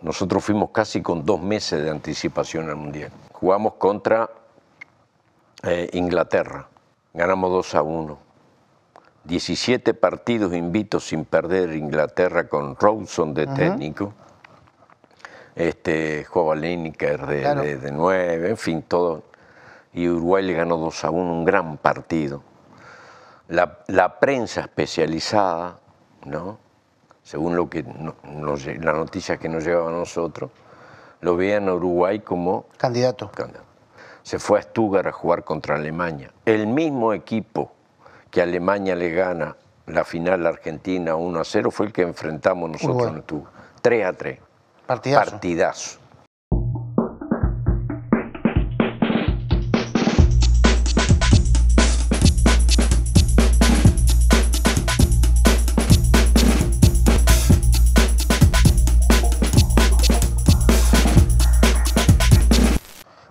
Nosotros fuimos casi con dos meses de anticipación al Mundial. Jugamos contra eh, Inglaterra, ganamos 2 a 1. 17 partidos invitos sin perder Inglaterra con Rawson de técnico. Uh -huh. Este, de, 9, en fin, todo. Y Uruguay le ganó 2 a 1, un gran partido. La, la prensa especializada, ¿no? según lo que la noticia que nos llegaba a nosotros, lo veían en Uruguay como candidato. Se fue a Stuttgart a jugar contra Alemania. El mismo equipo que Alemania le gana la final Argentina 1 a 0 fue el que enfrentamos nosotros en Stuttgart. 3 a 3. Partidazo. Partidazo.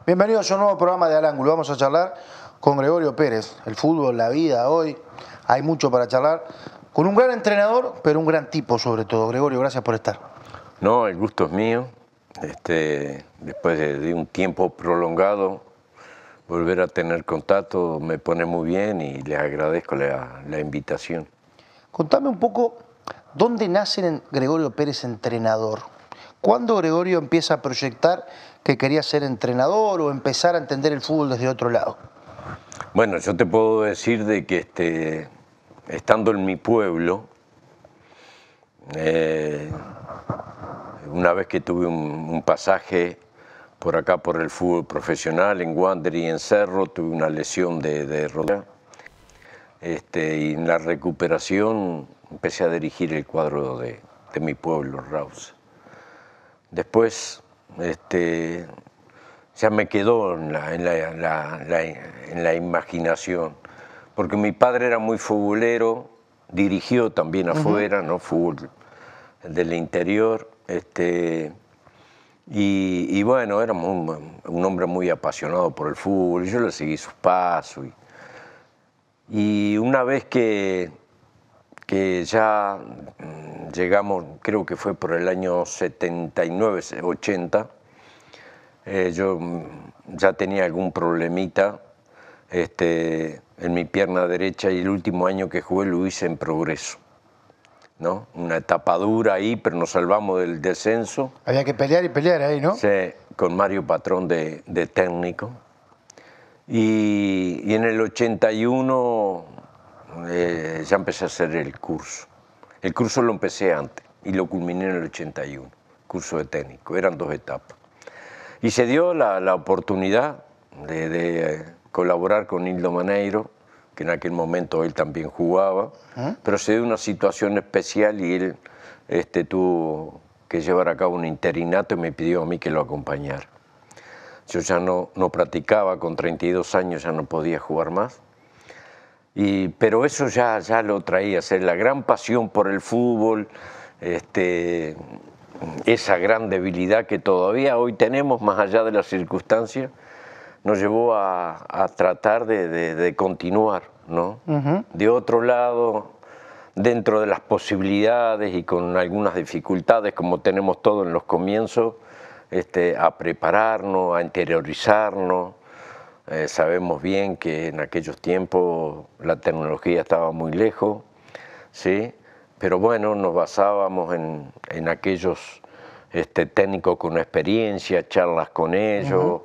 Bienvenidos a un nuevo programa de Al Ángulo. Vamos a charlar con Gregorio Pérez. El fútbol, la vida, hoy hay mucho para charlar. Con un gran entrenador, pero un gran tipo sobre todo. Gregorio, gracias por estar. No, el gusto es mío. Este, después de un tiempo prolongado, volver a tener contacto me pone muy bien y les agradezco la, la invitación. Contame un poco, ¿dónde nace Gregorio Pérez entrenador? ¿Cuándo Gregorio empieza a proyectar que quería ser entrenador o empezar a entender el fútbol desde otro lado? Bueno, yo te puedo decir de que este, estando en mi pueblo, eh, una vez que tuve un, pasaje por acá por el fútbol profesional en Wander y en Cerro, tuve una lesión de, rodilla. Este, y en la recuperación empecé a dirigir el cuadro de, de mi pueblo, Raus. Después este, ya me quedó en la, en, la, en imaginación, porque mi padre era muy futbolero, dirigió también afuera, ¿no? Fútbol del interior, este, y, bueno, era un, hombre muy apasionado por el fútbol, yo le seguí sus pasos. Y, y una vez que, que ya mm, llegamos, creo que fue por el año 79, 80, eh, yo mm, ya tenía algún problemita este, en mi pierna derecha y el último año que jugué lo hice en progreso. ¿no? Una dura ahí, pero nos salvamos del descenso. Había que pelear y pelear ahí, ¿no? Sí, con Mario Patrón de, técnico. Y, en el 81 eh, ya empecé a hacer el curso. El curso lo empecé antes y lo culminé en el 81, curso de técnico. Eran dos etapas. Y se dio la, la oportunidad de, eh, colaborar con Hildo Maneiro, que en aquel momento él también jugaba, ¿Mm? pero se dio una situación especial y él este, tuvo que llevar a cabo un interinato y me pidió a mí que lo acompañara. Yo ya no, no practicaba, con 32 años ya no podía jugar más. Y, pero eso ya, ya lo traía, la gran pasión por el fútbol, este, esa gran debilidad que todavía hoy tenemos, más allá de las circunstancias, nos llevó a, tratar de, continuar, ¿no? De otro lado, dentro de las posibilidades y con algunas dificultades, como tenemos todo en los comienzos, este, a prepararnos, a interiorizarnos. Eh, sabemos bien que en aquellos tiempos la tecnología estaba muy lejos, ¿sí? pero bueno, nos basábamos en, aquellos este, técnicos con experiencia, charlas con ellos.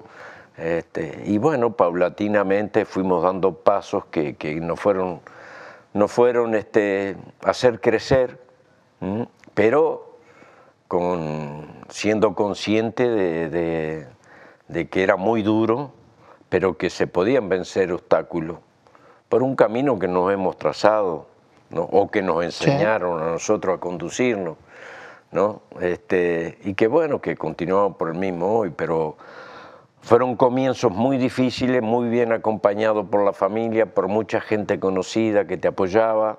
Este, y bueno, paulatinamente fuimos dando pasos que, que nos fueron, nos fueron este, hacer crecer, pero con, siendo consciente de, que era muy duro, pero que se podían vencer obstáculos por un camino que nos hemos trazado o que nos enseñaron a nosotros a conducirnos, ¿no? Este, y que bueno, que continuamos por el mismo hoy, pero fueron comienzos muy difíciles, muy bien acompañados por la familia, por mucha gente conocida que te apoyaba.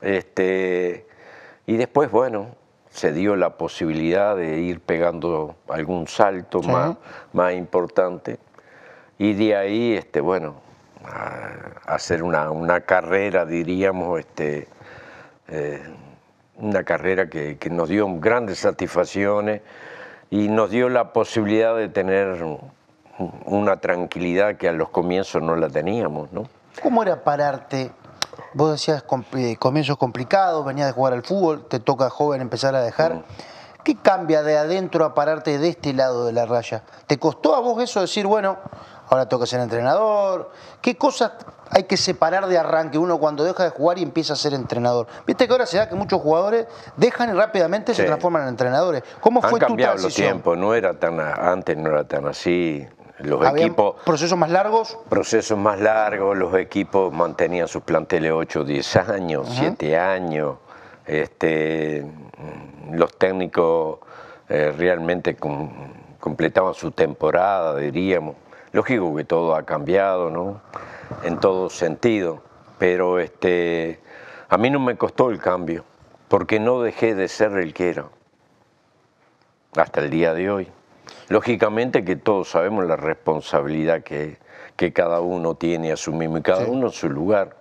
Este, y después, bueno, se dio la posibilidad de ir pegando algún salto más, más importante. Y de ahí, este, bueno, a hacer una, carrera, diríamos, este, eh, una carrera que, nos dio grandes satisfacciones y nos dio la posibilidad de tener una tranquilidad que a los comienzos no la teníamos. ¿no? ¿Cómo era pararte? Vos decías eh, comienzos complicados, venías de jugar al fútbol, te toca joven empezar a dejar. Mm. ¿Qué cambia de adentro a pararte de este lado de la raya? ¿Te costó a vos eso decir, bueno, ahora tengo que ser entrenador. ¿Qué cosas hay que separar de arranque uno cuando deja de jugar y empieza a ser entrenador? Viste que ahora se da que muchos jugadores dejan y rápidamente se transforman en entrenadores. ¿Cómo fue tu transición? cambiado los tiempos, no era tan, antes no era tan así. Los ¿Procesos más largos? Procesos más largos, los equipos mantenían sus planteles 8, 10 años, 7 años. Este, los técnicos eh, realmente completaban su temporada, diríamos. Lógico que todo ha cambiado, ¿no? En todo sentido, pero este, a mí no me costó el cambio, porque no dejé de ser el que era, hasta el día de hoy. Lógicamente que todos sabemos la responsabilidad que, que cada uno tiene, a mismo, y cada uno en su lugar,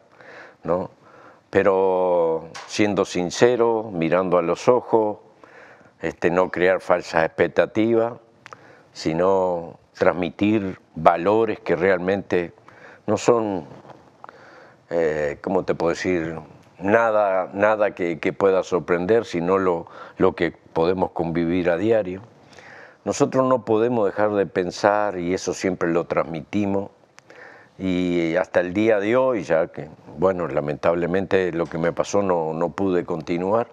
¿no? Pero siendo sincero, mirando a los ojos, este, no crear falsas expectativas, sino transmitir valores que realmente no son, eh, ¿cómo te puedo decir? Nada, nada que, pueda sorprender, sino lo, que podemos convivir a diario. Nosotros no podemos dejar de pensar, y eso siempre lo transmitimos, y hasta el día de hoy, ya que, bueno, lamentablemente lo que me pasó no pude continuar,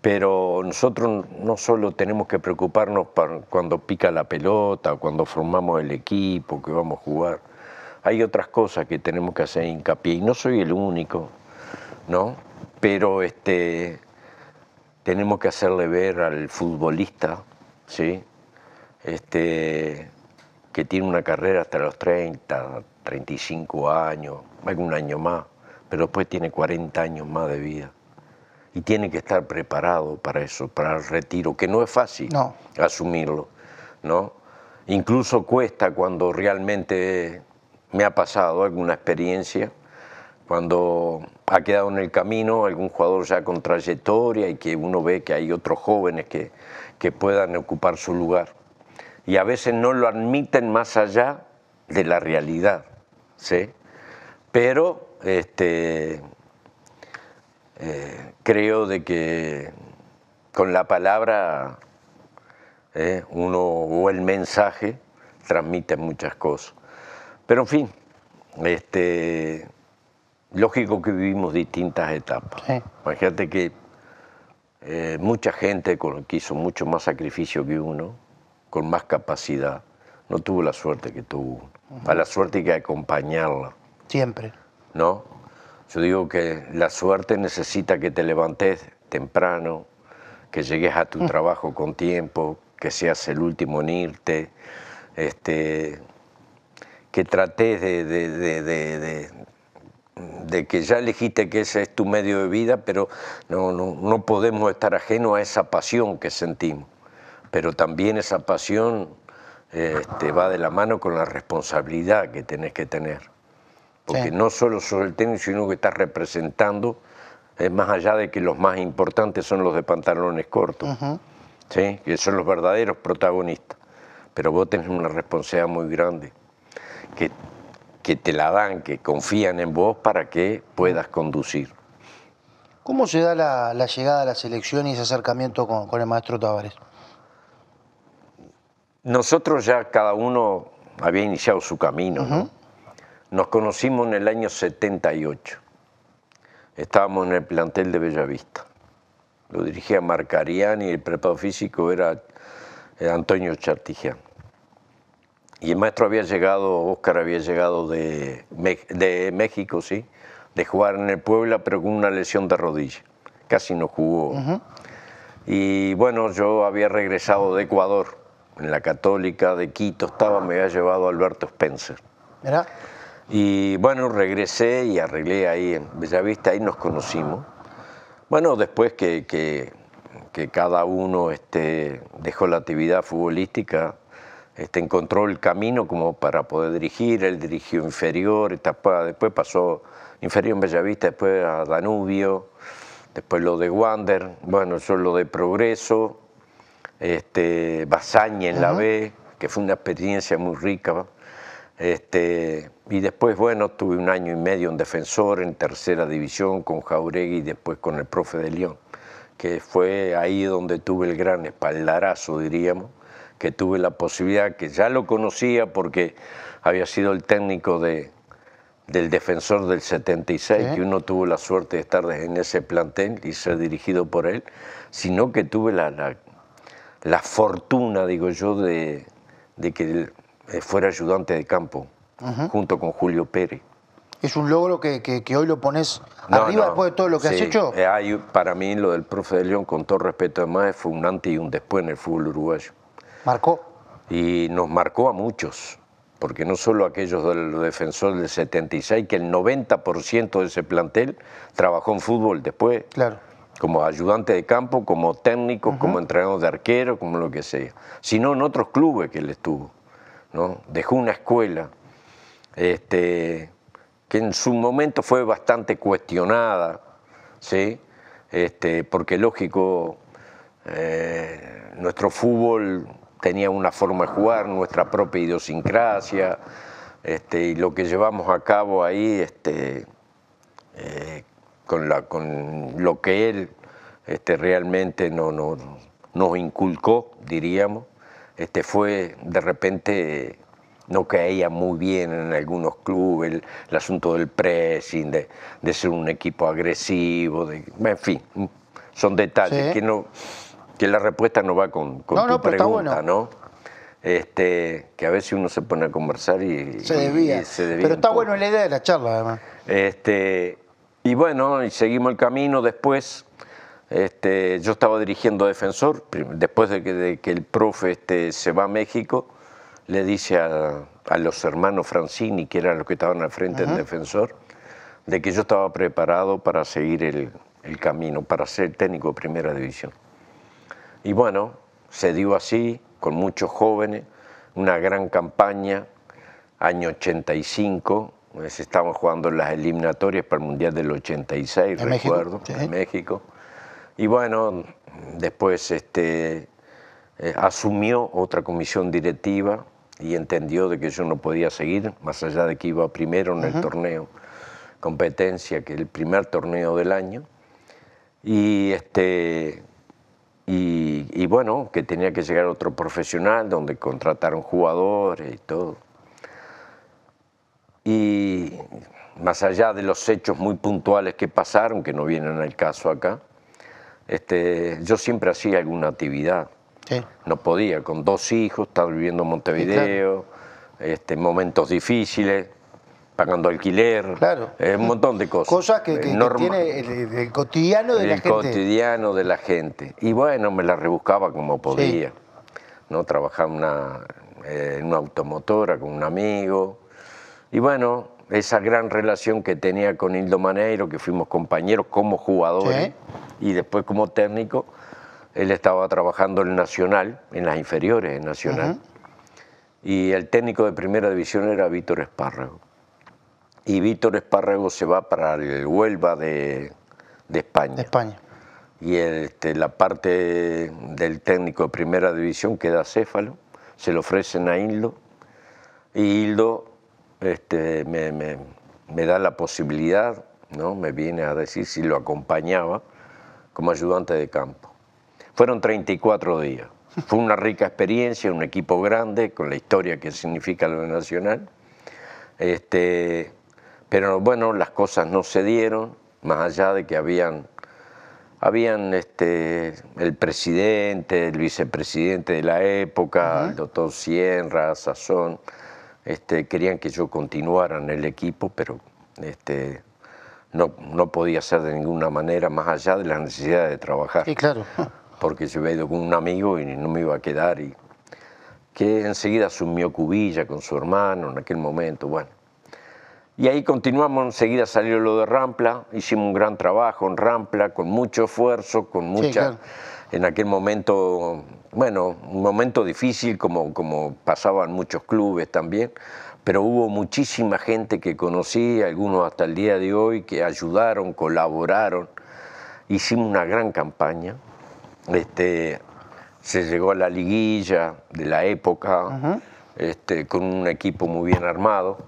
pero nosotros no solo tenemos que preocuparnos cuando pica la pelota, cuando formamos el equipo, que vamos a jugar. Hay otras cosas que tenemos que hacer hincapié. Y no soy el único, ¿no? Pero este, tenemos que hacerle ver al futbolista, ¿sí? Este, que tiene una carrera hasta los 30, 35 años, algún año más, pero después tiene 40 años más de vida y tiene que estar preparado para eso, para el retiro, que no es fácil asumirlo, ¿no? Incluso cuesta cuando realmente me ha pasado alguna experiencia, cuando ha quedado en el camino algún jugador ya con trayectoria y que uno ve que hay otros jóvenes que, que puedan ocupar su lugar. Y a veces no lo admiten más allá de la realidad, ¿sí? Pero este, eh, creo de que con la palabra eh, uno o el mensaje transmite muchas cosas. Pero en fin, este, lógico que vivimos distintas etapas. Imagínate que eh, mucha gente que hizo mucho más sacrificio que uno, con más capacidad, no tuvo la suerte que tuvo, a la suerte hay que acompañarla. Siempre. ¿No? Yo digo que la suerte necesita que te levantes temprano, que llegues a tu mm. trabajo con tiempo, que seas el último en irte, este, que trates de, que ya elegiste que ese es tu medio de vida, pero no, no, podemos estar ajeno a esa pasión que sentimos. Pero también esa pasión este, va de la mano con la responsabilidad que tenés que tener porque no solo sos el tenis, sino que estás representando, es más allá de que los más importantes son los de pantalones cortos, que son los verdaderos protagonistas, pero vos tenés una responsabilidad muy grande, que, que te la dan, que confían en vos para que puedas conducir. ¿Cómo se da la, llegada a la selección y ese acercamiento con, el maestro Tavares? Nosotros ya cada uno había iniciado su camino, ¿no? Nos conocimos en el año 78. Estábamos en el plantel de Bellavista. Lo dirigía Marcarián y el preparado físico era eh, Antonio Chartigian. Y el maestro había llegado, Oscar había llegado de, México, sí, de jugar en el Puebla, pero con una lesión de rodilla. Casi no jugó. Y bueno, yo había regresado de Ecuador, en la Católica de Quito estaba, me había llevado Alberto Spencer. ¿Verdad? Y bueno, regresé y arreglé ahí en Bellavista, ahí nos conocimos. Bueno, después que, que, cada uno este, dejó la actividad futbolística, este, encontró el camino como para poder dirigir, él dirigió inferior, después pasó inferior en Bellavista, después a Danubio, después lo de Wander, bueno, eso lo de Progreso, este, en la B, que fue una experiencia muy rica. Este, y después, bueno, tuve un año y medio en defensor, en tercera división, con Jauregui y después con el profe de León, que fue ahí donde tuve el gran espaldarazo, diríamos, que tuve la posibilidad, que ya lo conocía porque había sido el técnico de, del defensor del 76, que uno tuvo la suerte de estar en ese plantel y ser dirigido por él, sino que tuve la, la, fortuna, digo yo, de, de que eh, fuera ayudante de campo, junto con Julio Pérez. ¿Es un logro que, hoy lo pones arriba después de todo lo que has hecho? Eh, para mí lo del profe de León, con todo respeto además, fue un antes y un después en el fútbol uruguayo. ¿Marcó? Y nos marcó a muchos, porque no solo aquellos de del defensores del 76, que el 90% de ese plantel trabajó en fútbol después. Claro. Como ayudante de campo, como técnico, como entrenador de arquero, como lo que sea. Sino en otros clubes que él estuvo dejó una escuela este, que en su momento fue bastante cuestionada, ¿sí? Este, porque lógico, eh, nuestro fútbol tenía una forma de jugar, nuestra propia idiosincrasia, este, y lo que llevamos a cabo ahí eh, con, lo que él realmente no, nos inculcó, diríamos, este, fue de repente no caía muy bien en algunos clubes el, asunto del pressing, de, de, ser un equipo agresivo, de, en fin, son detalles que no que la respuesta no va con, no, tu pregunta, ¿no? Este, que a veces uno se pone a conversar y se debía. Pero está bueno la idea de la charla, además. Este, y bueno, y seguimos el camino después. Este, yo estaba dirigiendo Defensor, después de que, el profe este, se va a México, le dice a, los hermanos Francini, que eran los que estaban al frente del Defensor, de que yo estaba preparado para seguir el, camino, para ser técnico de primera división. Y bueno, se dio así, con muchos jóvenes, una gran campaña, año 85, pues, estamos estaban jugando las eliminatorias para el Mundial del 86, recuerdo, en México. Y bueno, después este, eh, asumió otra comisión directiva y entendió de que yo no podía seguir, más allá de que iba primero en el torneo competencia, que es el primer torneo del año, y, este, y, bueno, que tenía que llegar otro profesional donde contrataron jugadores y todo. Y más allá de los hechos muy puntuales que pasaron, que no vienen al caso acá, este, yo siempre hacía alguna actividad. No podía, con dos hijos, estar viviendo en Montevideo, este, momentos difíciles, pagando alquiler, claro. Eh, un montón de cosas. Cosas que, que, tiene el, cotidiano de la gente. El cotidiano de la gente. Y bueno, me la rebuscaba como podía. ¿no? Trabajaba en una, eh, una automotora con un amigo. Y bueno, esa gran relación que tenía con Hildo Maneiro, que fuimos compañeros como jugadores y después como técnico. Él estaba trabajando en Nacional, en las inferiores en Nacional. Y el técnico de primera división era Víctor Espárrago. Y Víctor Espárrago se va para el Huelva de, de España. España. Y este, la parte del técnico de primera división queda Céfalo. Se lo ofrecen a Hildo. Y Hildo este, me, da la posibilidad, ¿no? me viene a decir si lo acompañaba como ayudante de campo. Fueron 34 días. Fue una rica experiencia, un equipo grande, con la historia que significa lo nacional. Este, pero bueno, las cosas no se dieron, más allá de que habían, habían este, el presidente, el vicepresidente de la época, el doctor Sierra, Sazón, este, querían que yo continuara en el equipo, pero este, no, no podía ser de ninguna manera más allá de la necesidad de trabajar. Sí, claro. Porque yo había ido con un amigo y no me iba a quedar. Y, que enseguida asumió Cubilla con su hermano en aquel momento, bueno. Y ahí continuamos, enseguida salió lo de Rampla, hicimos un gran trabajo en Rampla, con mucho esfuerzo, con mucha en aquel momento, bueno, un momento difícil como, pasaban muchos clubes también, pero hubo muchísima gente que conocí, algunos hasta el día de hoy, que ayudaron, colaboraron. Hicimos una gran campaña. Este, se llegó a la liguilla de la época, este, con un equipo muy bien armado.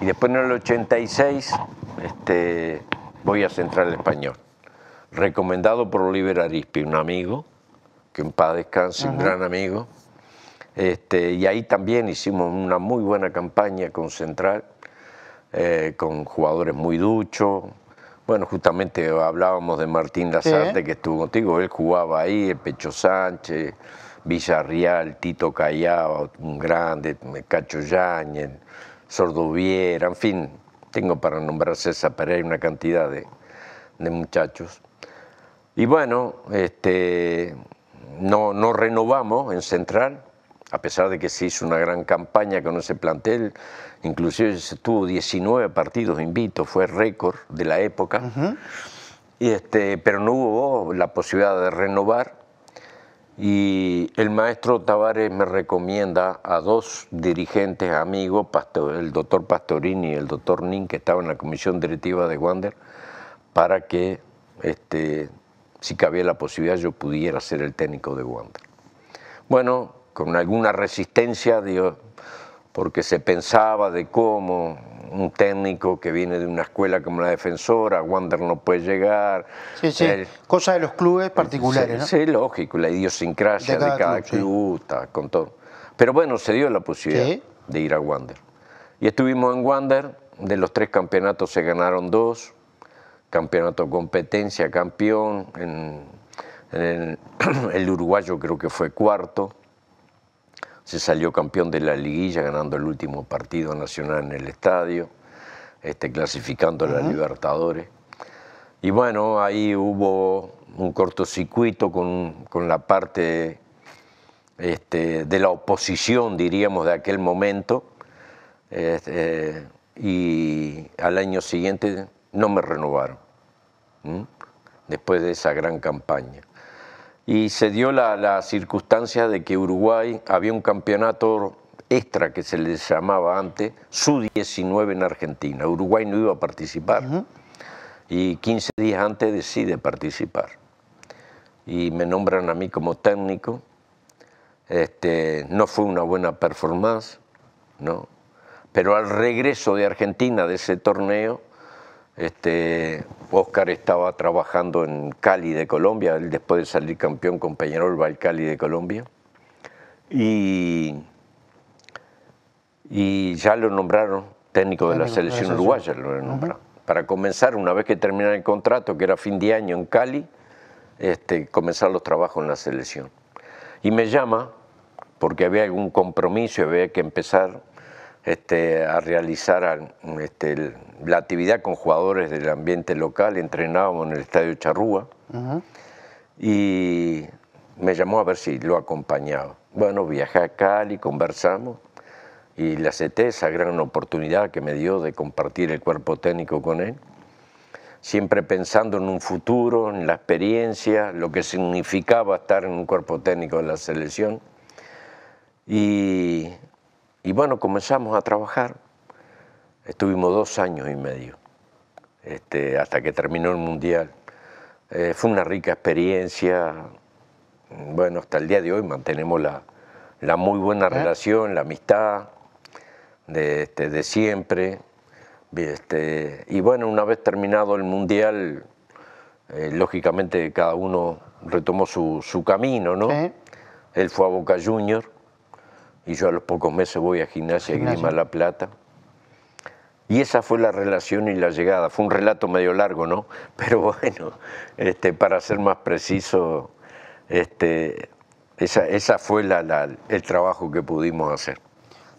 Y después en el 86 este, voy a Central Español recomendado por Oliver Arispe, un amigo, que en paz descanse, un gran amigo. Este, y ahí también hicimos una muy buena campaña con Central, eh, con jugadores muy duchos. Bueno, justamente hablábamos de Martín Lazarte, que estuvo contigo, él jugaba ahí, Pecho Sánchez, Villarreal, Tito Callao, un grande, Cacho Yáñez, Sordoviera, en fin, tengo para nombrar César hay una cantidad de muchachos. Y bueno, este, no, renovamos en Central, a pesar de que se hizo una gran campaña con ese plantel, inclusive se tuvo 19 partidos invito, fue récord de la época, y este, pero no hubo la posibilidad de renovar. Y el maestro Tavares me recomienda a dos dirigentes amigos, el doctor Pastorini y el doctor Nin, que estaban en la comisión directiva de Wander, para que este, si cabía la posibilidad, yo pudiera ser el técnico de Wander. Bueno, con alguna resistencia, porque se pensaba de cómo un técnico que viene de una escuela como la defensora, Wander no puede llegar. Sí, sí, cosa de los clubes particulares. Sí, lógico, la idiosincrasia de cada, club, con todo. Pero bueno, se dio la posibilidad de ir a Wander. Y estuvimos en Wander, de los tres campeonatos se ganaron dos, campeonato competencia, campeón, el, uruguayo creo que fue cuarto, se salió campeón de la liguilla ganando el último partido nacional en el estadio, este, clasificando a la Libertadores. Y bueno, ahí hubo un cortocircuito con, la parte este, de la oposición, diríamos, de aquel momento. Este, y al año siguiente no me renovaron después de esa gran campaña. Y se dio la, circunstancia de que Uruguay había un campeonato extra que se le llamaba antes, su 19 en Argentina. Uruguay no iba a participar y 15 días antes decide participar. Y me nombran a mí como técnico. Este, no fue una buena performance, ¿no? pero al regreso de Argentina de ese torneo este, Oscar estaba trabajando en Cali de Colombia, después de salir campeón con Peñarol va al Cali de Colombia. Y, ya lo nombraron técnico de la selección uruguaya, lo nombraron. Para comenzar, una vez que terminara el contrato, que era fin de año en Cali, este, comenzar los trabajos en la selección. Y me llama porque había algún compromiso y había que empezar este, a realizar este, la actividad con jugadores del ambiente local, entrenábamos en el Estadio Charrúa y me llamó a ver si lo acompañaba. Bueno, viajé a Cali, conversamos y la acepté esa gran oportunidad que me dio de compartir el cuerpo técnico con él, siempre pensando en un futuro, en la experiencia, lo que significaba estar en un cuerpo técnico de la selección. Y y bueno, comenzamos a trabajar. Estuvimos dos años y medio, este, hasta que terminó el Mundial. Eh, fue una rica experiencia. Bueno, hasta el día de hoy mantenemos la, la muy buena relación, la amistad de, este, de siempre. Este, y bueno, una vez terminado el Mundial, eh, lógicamente cada uno retomó su, camino, ¿no? Él fue a Boca Junior y yo a los pocos meses voy a Gimnasia, Gimnasia. Grima La Plata. Y esa fue la relación y la llegada. Fue un relato medio largo, ¿no? Pero bueno, este, para ser más preciso, este, esa, fue la, el trabajo que pudimos hacer.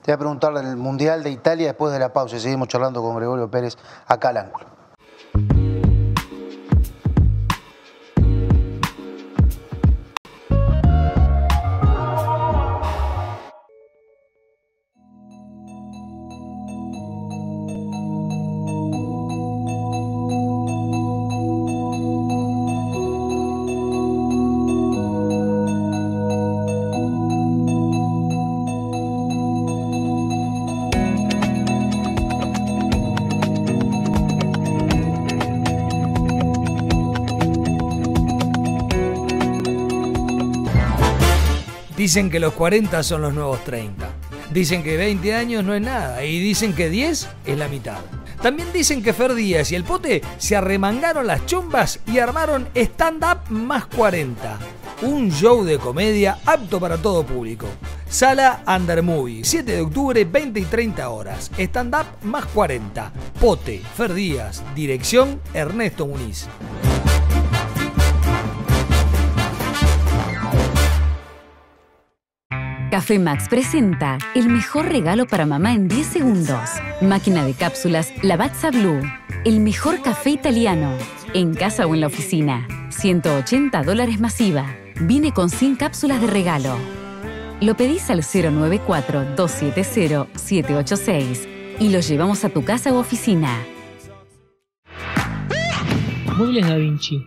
Te voy a preguntar el Mundial de Italia después de la pausa seguimos charlando con Gregorio Pérez acá al ángulo. Dicen que los 40 son los nuevos 30. Dicen que 20 años no es nada y dicen que 10 es la mitad. También dicen que Fer Díaz y el Pote se arremangaron las chumbas y armaron Stand Up más 40. Un show de comedia apto para todo público. Sala Undermovie, 7 de octubre, 20 y 30 horas. Stand Up más 40. Pote, Fer Díaz. Dirección, Ernesto Muniz. Café Max presenta el mejor regalo para mamá en 10 segundos. Máquina de cápsulas Lavazza Blue. El mejor café italiano. En casa o en la oficina. 180 dólares masiva. Viene con 100 cápsulas de regalo. Lo pedís al 094-270-786 y lo llevamos a tu casa u oficina. Muebles Da Vinci.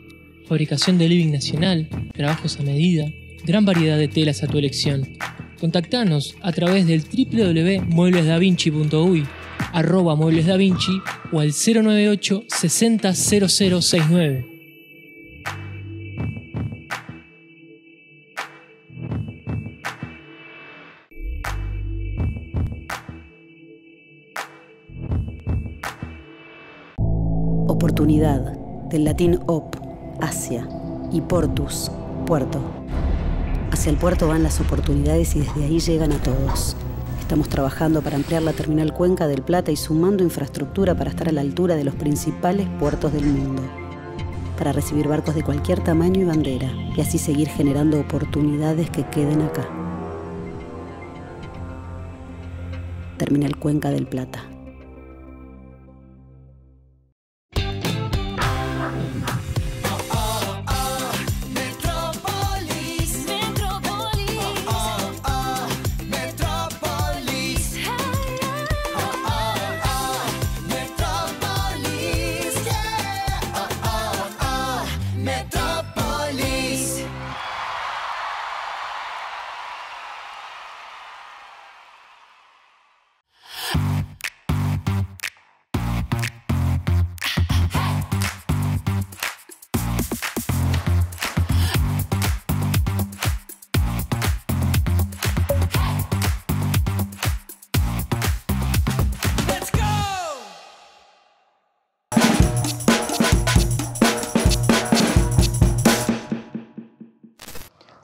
Fabricación de living nacional, trabajos a medida, gran variedad de telas a tu elección. Contactanos a través del www.mueblesdavinci.uy, arroba vinci o al 098 600069. Oportunidad del latín op, Asia y portus, puerto. Hacia el puerto van las oportunidades y desde ahí llegan a todos. Estamos trabajando para ampliar la terminal Cuenca del Plata y sumando infraestructura para estar a la altura de los principales puertos del mundo, para recibir barcos de cualquier tamaño y bandera, y así seguir generando oportunidades que queden acá. Terminal Cuenca del Plata.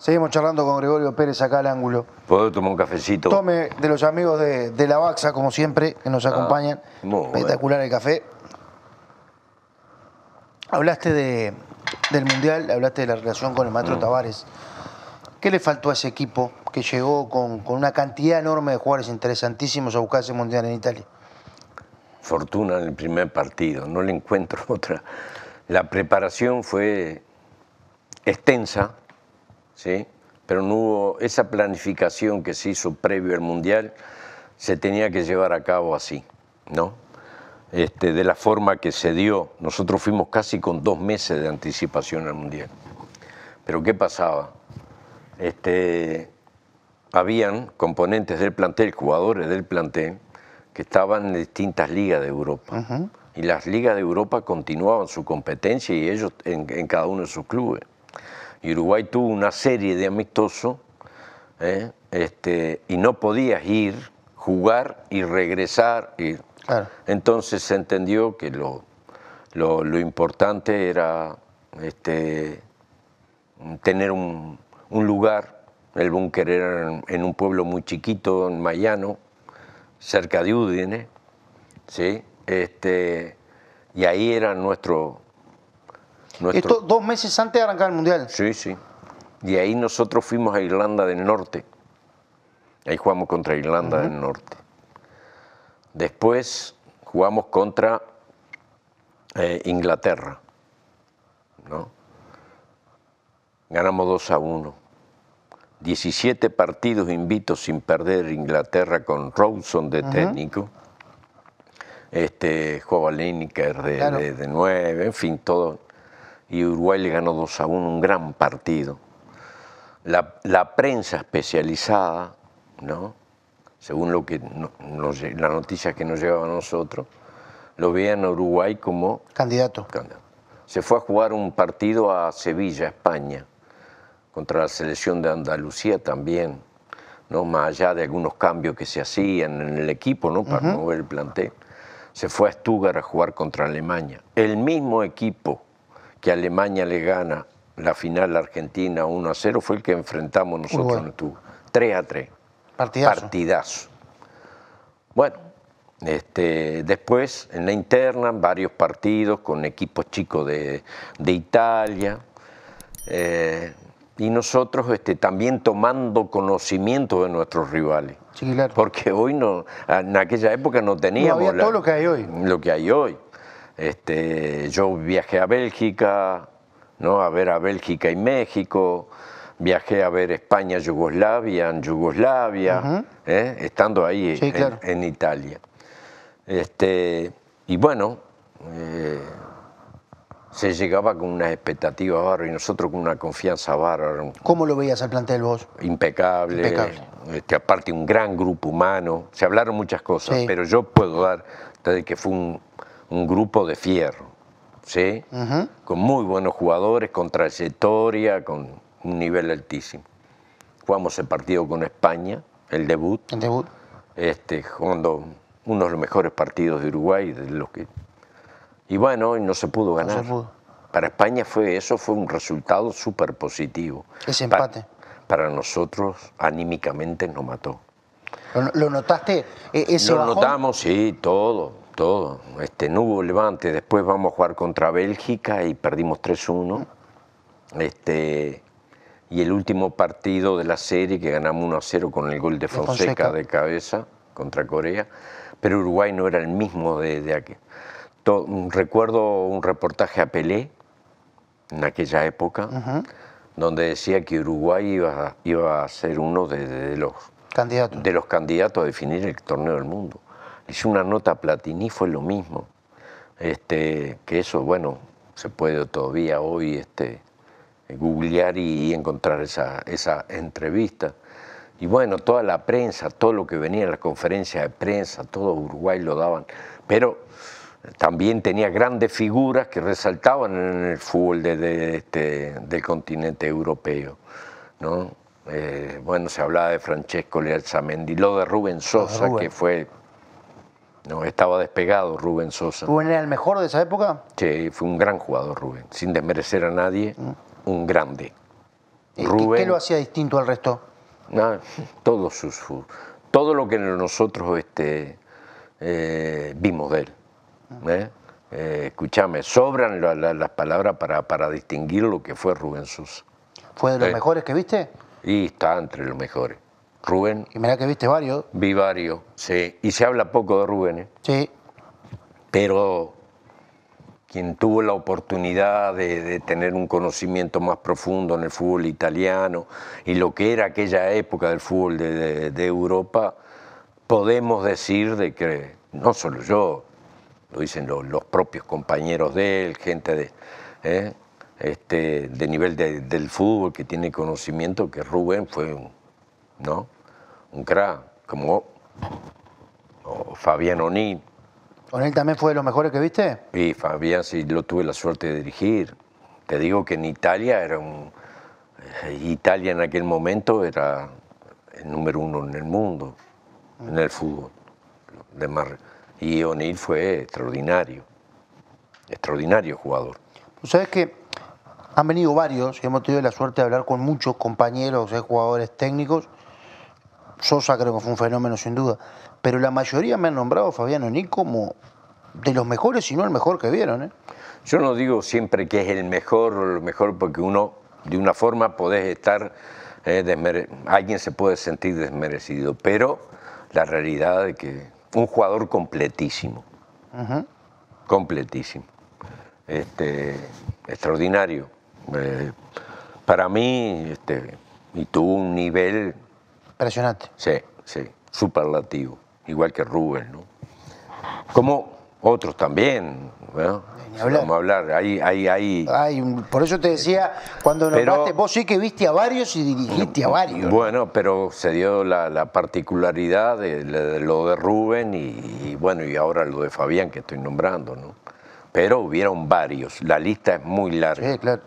Seguimos charlando con Gregorio Pérez acá al ángulo. ¿Puedo tomar un cafecito? Tome de los amigos de, la Baxa, como siempre, que nos ah, acompañan. Espectacular el café. Hablaste del Mundial, hablaste de la relación con el maestro mm. Tavares. ¿Qué le faltó a ese equipo que llegó con una cantidad enorme de jugadores interesantísimos a buscar ese Mundial en Italia? Fortuna en el primer partido, no le encuentro otra. La preparación fue extensa pero no hubo esa planificación que se hizo previo al Mundial, se tenía que llevar a cabo así, ¿no? Este, de la forma que se dio. Nosotros fuimos casi con dos meses de anticipación al Mundial. Pero ¿qué pasaba? Este, habían componentes del plantel, jugadores del plantel, que estaban en distintas ligas de Europa. Y las ligas de Europa continuaban su competencia y ellos en cada uno de sus clubes. Uruguay tuvo una serie de amistosos ¿eh? este, y no podías ir, jugar y regresar. Entonces se entendió que lo, importante era este, tener un, lugar. El búnker era en, un pueblo muy chiquito, en Mayano, cerca de Udine, ¿sí? Este, y ahí era nuestro, esto dos meses antes de arrancar el Mundial. Sí, sí. Y ahí nosotros fuimos a Irlanda del Norte. Ahí jugamos contra Irlanda del Norte. Después jugamos contra eh, Inglaterra. ¿no? Ganamos 2 a 1. 17 partidos invito sin perder Inglaterra con Rawson de técnico. Este, jugaba de, 9, en fin, todo y Uruguay le ganó 2 a 1, un gran partido. La, la prensa especializada, ¿no? según lo que las noticias que nos llegaban a nosotros, lo veían a Uruguay como candidato. Se fue a jugar un partido a Sevilla, España, contra la selección de Andalucía también, ¿no? más allá de algunos cambios que se hacían en el equipo ¿no? para mover el plantel. Se fue a Stuttgart a jugar contra Alemania. El mismo equipo que Alemania le gana la final Argentina 1 a 0 fue el que enfrentamos nosotros en en tubo... 3 a 3. Partidazo. Bueno, este, después en la interna varios partidos con equipos chicos de, de Italia. Eh, y nosotros este, también tomando conocimiento de nuestros rivales. Porque hoy no, en aquella época no teníamos todo lo que hay hoy. Lo que hay hoy. Este, yo viajé a Bélgica, ¿no? a ver a Bélgica y México, viajé a ver España, Yugoslavia, en Yugoslavia, ¿eh? estando ahí en, Italia. Este, y bueno, eh, se llegaba con una expectativa bárbaras y nosotros con una confianza bárbara. ¿Cómo lo veías al plantel vos? Impecable. Este, aparte, un gran grupo humano. Se hablaron muchas cosas, pero yo puedo dar que fue un, un grupo de fierro, ¿sí? Con muy buenos jugadores, con trayectoria, con un nivel altísimo. Jugamos el partido con España, el debut. El Este, jugando uno de los mejores partidos de Uruguay, de los que... Y bueno, no se pudo ganar. Para España fue eso fue un resultado súper positivo. Ese empate. para nosotros, anímicamente, nos mató. ¿Lo, notaste? E, lo notamos, sí, todo todo. Este, no hubo levante, después vamos a jugar contra Bélgica y perdimos 3-1. Este, y el último partido de la serie que ganamos 1-0 con el gol de Fonseca, de cabeza contra Corea, pero Uruguay no era el mismo de, de recuerdo un reportaje a Pelé en aquella época, donde decía que Uruguay iba, iba a ser uno de los, candidatos. de los candidatos a definir el torneo del mundo. Hizo una nota platiní, fue lo mismo. Este, que eso, bueno, se puede todavía hoy este, googlear y, encontrar esa, esa entrevista. Y bueno, toda la prensa, todo lo que venía en las conferencias de prensa, todo Uruguay lo daban. Pero eh, también tenía grandes figuras que resaltaban en el fútbol de, este, del continente europeo. ¿no? Eh, bueno, se hablaba de Francesco Lealzamendi, lo de Rubén Sosa, que fue no, estaba despegado Rubén Sosa. ¿Rubén era el mejor de esa época? Sí, fue un gran jugador Rubén, sin desmerecer a nadie, mm. un grande. ¿Y qué lo hacía distinto al resto? Ah, sus, todo lo que nosotros este, eh, vimos de él. Mm. Escúchame, eh, escuchame, sobran las palabras para, para, distinguir lo que fue Rubén Sosa. ¿Fue de los eh. mejores que viste? Y está entre los mejores. Rubén. Y mira que viste varios. Vi varios, sí. Y se habla poco de Rubén, ¿eh? Sí. Pero quien tuvo la oportunidad de, tener un conocimiento más profundo en el fútbol italiano y lo que era aquella época del fútbol de, Europa, podemos decir de que, no solo yo, lo dicen los, propios compañeros de él, gente de, ¿eh? este, de nivel del fútbol que tiene conocimiento, que Rubén fue un, ¿no? Un crack, como Fabián O'Neill. ¿O'Neill también fue de los mejores que viste? Sí, Fabián sí lo tuve la suerte de dirigir. Te digo que en Italia era un... Eh, Italia en aquel momento era el número uno en el mundo, mm. en el fútbol. De Y O'Neill fue extraordinario, extraordinario jugador. Pues sabes que han venido varios, y hemos tenido la suerte de hablar con muchos compañeros, eh, jugadores técnicos, Sosa creo que fue un fenómeno sin duda, pero la mayoría me han nombrado a Fabián como de los mejores, si no el mejor que vieron. ¿eh? Yo no digo siempre que es el mejor o lo mejor, porque uno, de una forma, podés estar, eh, alguien se puede sentir desmerecido, pero la realidad es que un jugador completísimo, completísimo, este, extraordinario. Eh, para mí, este, y tuvo un nivel Impresionante. Sí, sí, superlativo, igual que Rubén, ¿no? Como otros también, ¿no? Vamos a hablar, ahí, ahí, ahí. por eso te decía, cuando nombraste, vos sí que viste a varios y dirigiste a varios. Bueno, pero se dio la, particularidad de, lo de Rubén y, y, bueno, y ahora lo de Fabián que estoy nombrando, ¿no? Pero hubieron varios, la lista es muy larga. Sí, claro.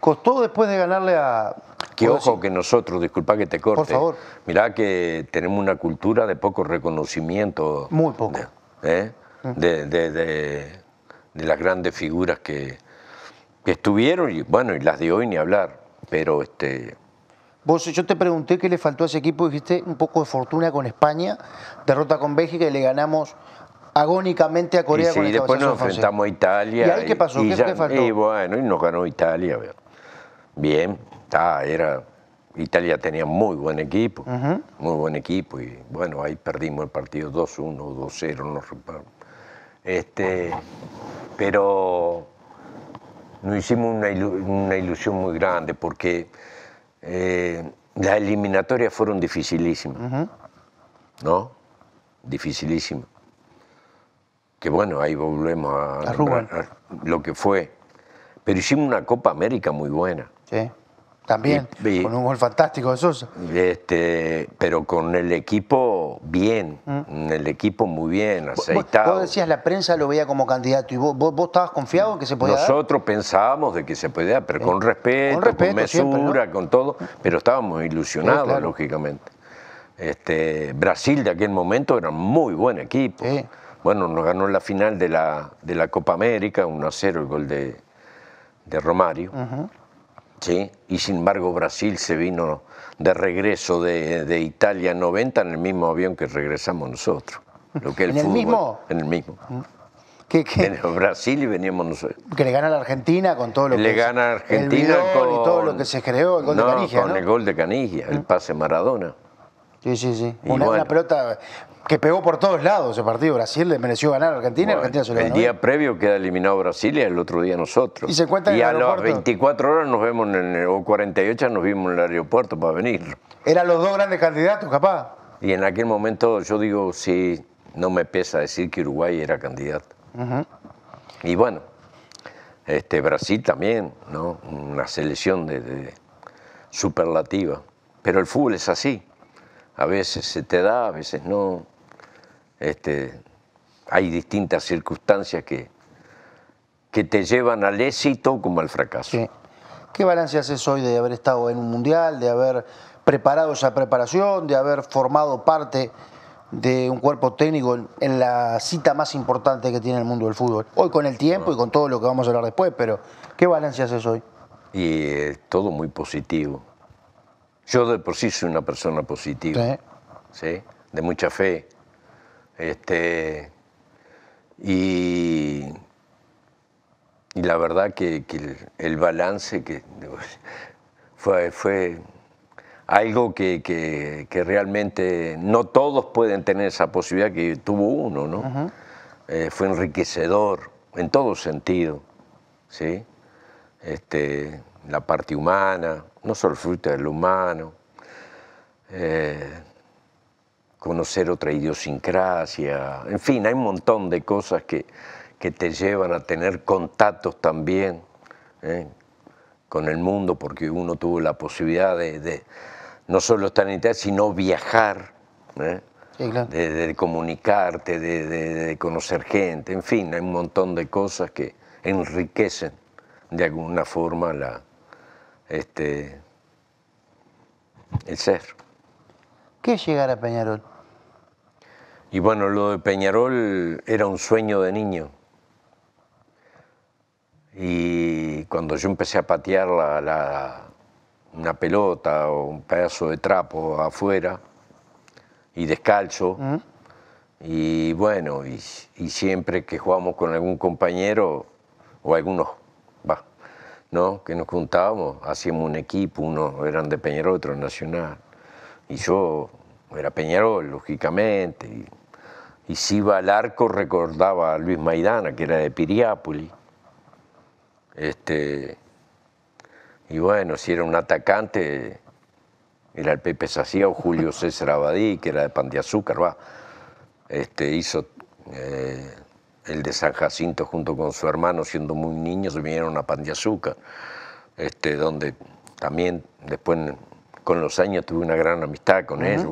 Costó después de ganarle a, que ojo que nosotros, disculpa que te corte. Por favor. Mirá que tenemos una cultura de poco reconocimiento. Muy poco. ¿eh? Mm. De, las grandes figuras que, que, estuvieron y bueno, y las de hoy ni hablar. Pero este. Vos, yo te pregunté qué le faltó a ese equipo, dijiste un poco de fortuna con España, derrota con Bélgica y le ganamos agónicamente a Corea y sí, y después nos enfrentamos a Italia. ¿Y qué pasó? ¿Qué, faltó? Y bueno, y nos ganó Italia. Bien, era. Italia tenía muy buen equipo, muy buen equipo, y bueno, ahí perdimos el partido 2-1, 2-0, no Este, pero nos hicimos una, ilusión muy grande porque eh, las eliminatorias fueron dificilísimas, ¿no? Dificilísimas. Que bueno, ahí volvemos a, lo que fue. Pero hicimos una Copa América muy buena. Sí. También, con un gol fantástico de Sosa. Este, pero con el equipo bien, mm. el equipo muy bien, aceitado. Vos, decías, la prensa lo veía como candidato, ¿y vos, vos, estabas confiado en que se podía Nosotros pensábamos de que se podía pero con, respeto, con, con mesura, con todo, pero estábamos ilusionados, lógicamente. Este, Brasil de aquel momento era muy buen equipo. Bueno, nos ganó la final de la, de la Copa América, 1 0 el gol de, de Romario. ¿sí? y sin embargo Brasil se vino de regreso de, de Italia 90 en el mismo avión que regresamos nosotros. Lo que el ¿En el mismo? En el mismo. Mm. ¿Qué, qué? En Brasil y veníamos nosotros. Que le gana a la Argentina con todo lo que... Le gana Argentina con... Y todo lo que se creó, el gol no, de Canigia, con el gol de Canigia, el mm. pase Maradona. Sí, sí, sí. Una, una, pelota que pegó por todos lados el partido. Brasil le mereció ganar a Argentina, Argentina se lo El día ¿eh? previo queda eliminado Brasil y el otro día nosotros. Y a las 24 horas nos vemos, en el, o 48 nos vimos en el aeropuerto para venir. Eran los dos grandes candidatos, capaz. Y en aquel momento yo digo, sí, no me pesa decir que Uruguay era candidato. Y bueno, este, Brasil también, ¿no? Una selección de superlativa. Pero el fútbol es así. A veces se te da, a veces no este, hay distintas circunstancias que, que te llevan al éxito como al fracaso. ¿Qué balance haces hoy de haber estado en un mundial, de haber preparado esa preparación, de haber formado parte de un cuerpo técnico en, la cita más importante que tiene el mundo del fútbol? Hoy con el tiempo y con todo lo que vamos a hablar después, pero ¿qué balance haces hoy? Y eh, todo muy positivo. Yo de por sí soy una persona positiva, de mucha fe, este, y, y la verdad que, el, balance que fue, fue algo que, realmente no todos pueden tener esa posibilidad que tuvo uno, ¿no? Eh, fue enriquecedor en todo sentido, ¿sí? Este, la parte humana, no solo fruto del humano, eh, conocer otra idiosincrasia, en fin, hay un montón de cosas que, que te llevan a tener contactos también ¿eh? con el mundo, porque uno tuvo la posibilidad de, no solo estar en Italia, sino viajar, ¿eh? de, comunicarte, de, conocer gente, en fin, hay un montón de cosas que enriquecen de alguna forma la, este, el ser. ¿Qué es llegar a Peñarol? Y bueno, lo de Peñarol era un sueño de niño. Y cuando yo empecé a patear la, una pelota o un pedazo de trapo afuera y descalzo, y bueno, y, siempre que jugamos con algún compañero o algunos, ¿no? que nos juntábamos, hacíamos un equipo, unos eran de Peñarol, otros Nacional. Y yo era Peñarol, lógicamente. Y si iba al arco recordaba a Luis Maidana, que era de Piriápoli. Este, y bueno, si era un atacante, era el Pepe Sacía o Julio César Abadí, que era de Pan de Azúcar, va. Este, hizo eh, el de San Jacinto junto con su hermano, siendo muy se vinieron a Pan de Azúcar, este, donde también después con los años tuve una gran amistad con él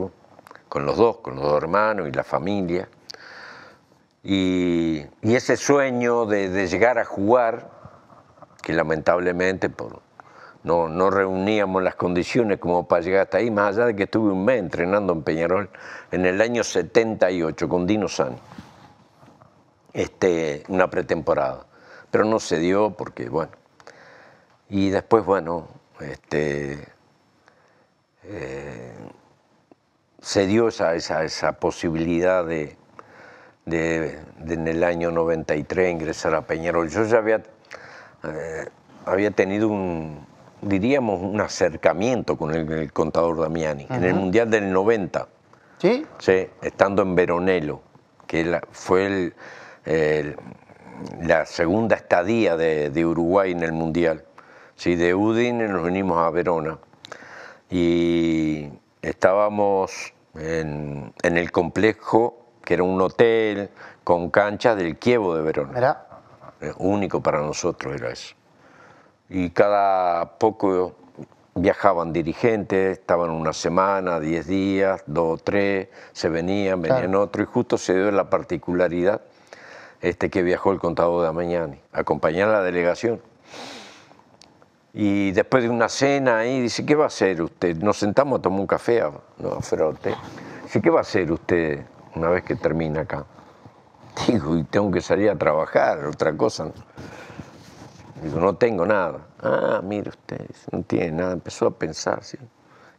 con los dos, con los dos hermanos y la familia. Y, ese sueño de, llegar a jugar, que lamentablemente por, no, reuníamos las condiciones como para llegar hasta ahí, más allá de que estuve un mes entrenando en Peñarol en el año 78 con Dino San, este, una pretemporada. Pero no se dio porque, bueno. Y después, bueno, este, eh, se dio esa posibilidad de, de, en el año 93 ingresar a Peñarol. Yo ya había, eh, había tenido un, diríamos, un acercamiento con el, contador Damiani, en el Mundial del 90. ¿Sí? Sí, estando en Veronelo, que fue la segunda estadía de, Uruguay en el Mundial. de Udine nos vinimos a Verona y estábamos en el complejo que era un hotel con canchas del Quievo de Verona. era eh, Único para nosotros era eso. Y cada poco viajaban dirigentes, estaban una semana, diez días, dos o tres, se venían, venían otro, y justo se dio la particularidad este, que viajó el contador de Amañani, acompañar a la delegación. Y después de una cena ahí, dice, ¿qué va a hacer usted? Nos sentamos a tomar un café ¿no? hotel. Dice, ¿qué va a hacer usted? una vez que termina acá. Digo, y tengo que salir a trabajar, otra cosa. Digo, no tengo nada. Ah, mire usted, no tiene nada. Empezó a pensar,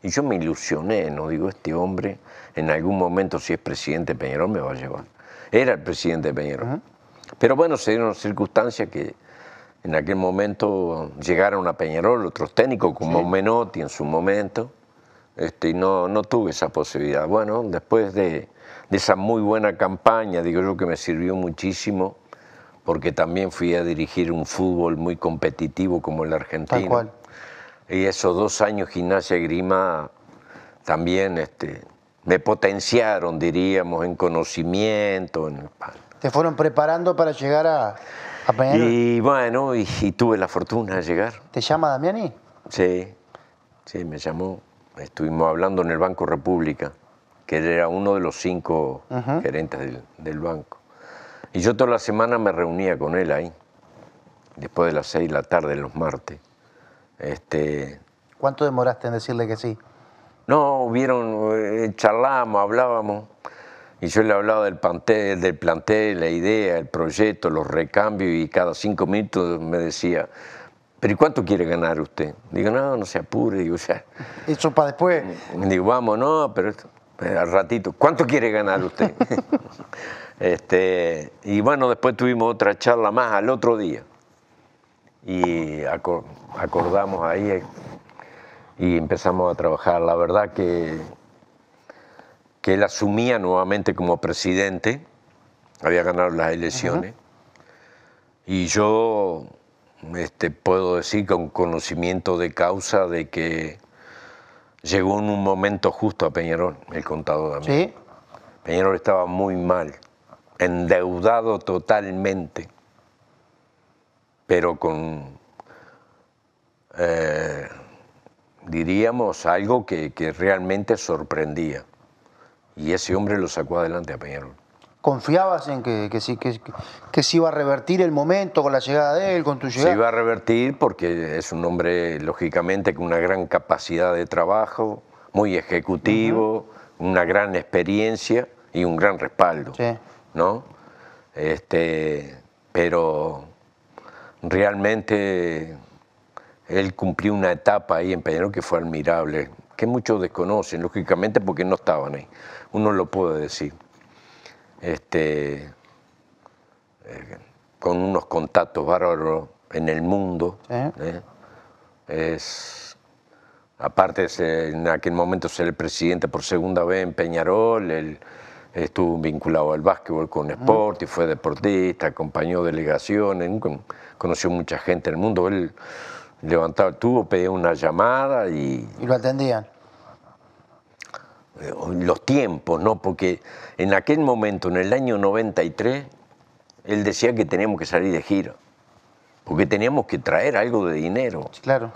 Y yo me ilusioné, ¿no? Digo, este hombre en algún momento, si es presidente de Peñarol, me va a llevar. Era el presidente de Peñarol. Pero bueno, se dieron circunstancias que en aquel momento llegaron a Peñarol otros técnicos, como Menotti en su momento, este, y no, no tuve esa posibilidad. Bueno, después de de esa muy buena campaña, digo yo que me sirvió muchísimo, porque también fui a dirigir un fútbol muy competitivo como el argentino. Tal cual. Y esos dos años gimnasia y grima también este, me potenciaron, diríamos, en conocimiento. En... Te fueron preparando para llegar a, a Y bueno, y, y, tuve la fortuna de llegar. ¿Te llama Damiani? Sí, sí, me llamó. Estuvimos hablando en el Banco República que él era uno de los cinco gerentes del, del, banco. Y yo toda la semana me reunía con él ahí, después de las seis de la tarde, los martes. Este, ¿Cuánto demoraste en decirle que sí? No, hubieron... Eh, charlábamos, hablábamos. Y yo le hablaba del plantel, del plantel, la idea, el proyecto, los recambios, y cada cinco minutos me decía, ¿pero cuánto quiere ganar usted? Digo, no, no se apure, digo, ya. Eso para después. Digo, vamos, no, pero esto al ratito, ¿cuánto quiere ganar usted? este, y bueno, después tuvimos otra charla más al otro día. Y acordamos ahí eh, y empezamos a trabajar. La verdad que, que él asumía nuevamente como presidente, había ganado las elecciones, y yo este, puedo decir con conocimiento de causa de que llegó en un momento justo a Peñarol, el contador también. Sí. Peñarol estaba muy mal, endeudado totalmente, pero con, eh, diríamos, algo que, que realmente sorprendía. Y ese hombre lo sacó adelante a Peñarol confiabas en que, que, se iba a revertir el momento con la llegada de él, con tu llegada. Se iba a revertir porque es un hombre, lógicamente, con una gran capacidad de trabajo, muy ejecutivo, una gran experiencia y un gran respaldo. ¿no? Este, pero realmente él cumplió una etapa ahí en Peñarol que fue admirable, que muchos desconocen, lógicamente, porque no estaban ahí. Uno lo puede decir este, eh, con unos contactos bárbaros en el mundo. ¿eh? Es, aparte, en aquel momento ser el presidente por segunda vez en Peñarol, él estuvo vinculado al básquetbol con Sport y fue deportista, acompañó delegaciones, conoció mucha gente en el mundo. Él levantaba, tubo pedía una llamada y... Y lo atendían. Eh, los tiempos, ¿no? Porque en aquel momento, en el año 93, él decía que teníamos que salir de gira, porque teníamos que traer algo de dinero. Claro.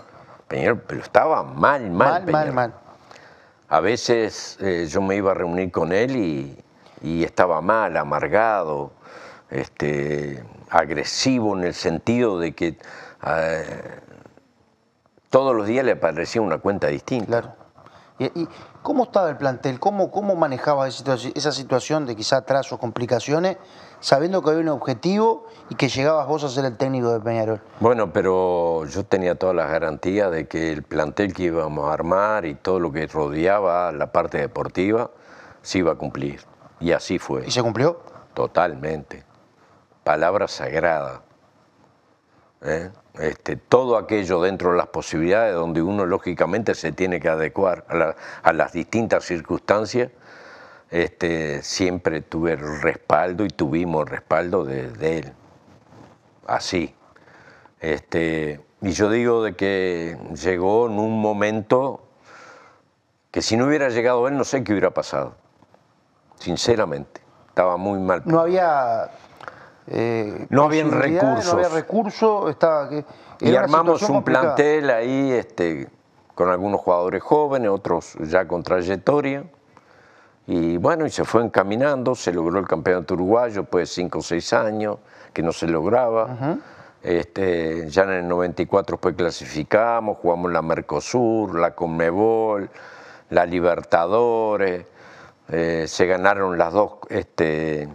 pero estaba mal, mal, mal, mal, A veces eh, yo me iba a reunir con él y, estaba mal, amargado, este, agresivo en el sentido de que ah, todos los días le aparecía una cuenta distinta. Claro. y, ¿Cómo estaba el plantel? ¿Cómo, cómo esa situación de quizá atrasos, complicaciones, sabiendo que había un objetivo y que llegabas vos a ser el técnico de Peñarol? Bueno, pero yo tenía todas las garantías de que el plantel que íbamos a armar y todo lo que rodeaba la parte deportiva se iba a cumplir. Y así fue. ¿Y se cumplió? Totalmente. Palabra sagrada. ¿Eh? Este, todo aquello dentro de las posibilidades donde uno lógicamente se tiene que adecuar a, las distintas circunstancias, este, siempre tuve respaldo y tuvimos respaldo de, él. Así. Este, y yo digo de que llegó en un momento que si no hubiera llegado él no sé qué hubiera pasado, sinceramente. Estaba muy mal. No había eh, no recursos. había recursos. Estaba, y armamos un plantel ahí este, con algunos jugadores jóvenes, otros ya con trayectoria. Y bueno, y se fue encaminando, se logró el campeonato uruguayo después de 5 o 6 años, que no se lograba. este, ya en el 94 pues clasificamos, jugamos la Mercosur, la Conmebol, la Libertadores, eh, se ganaron las dos este,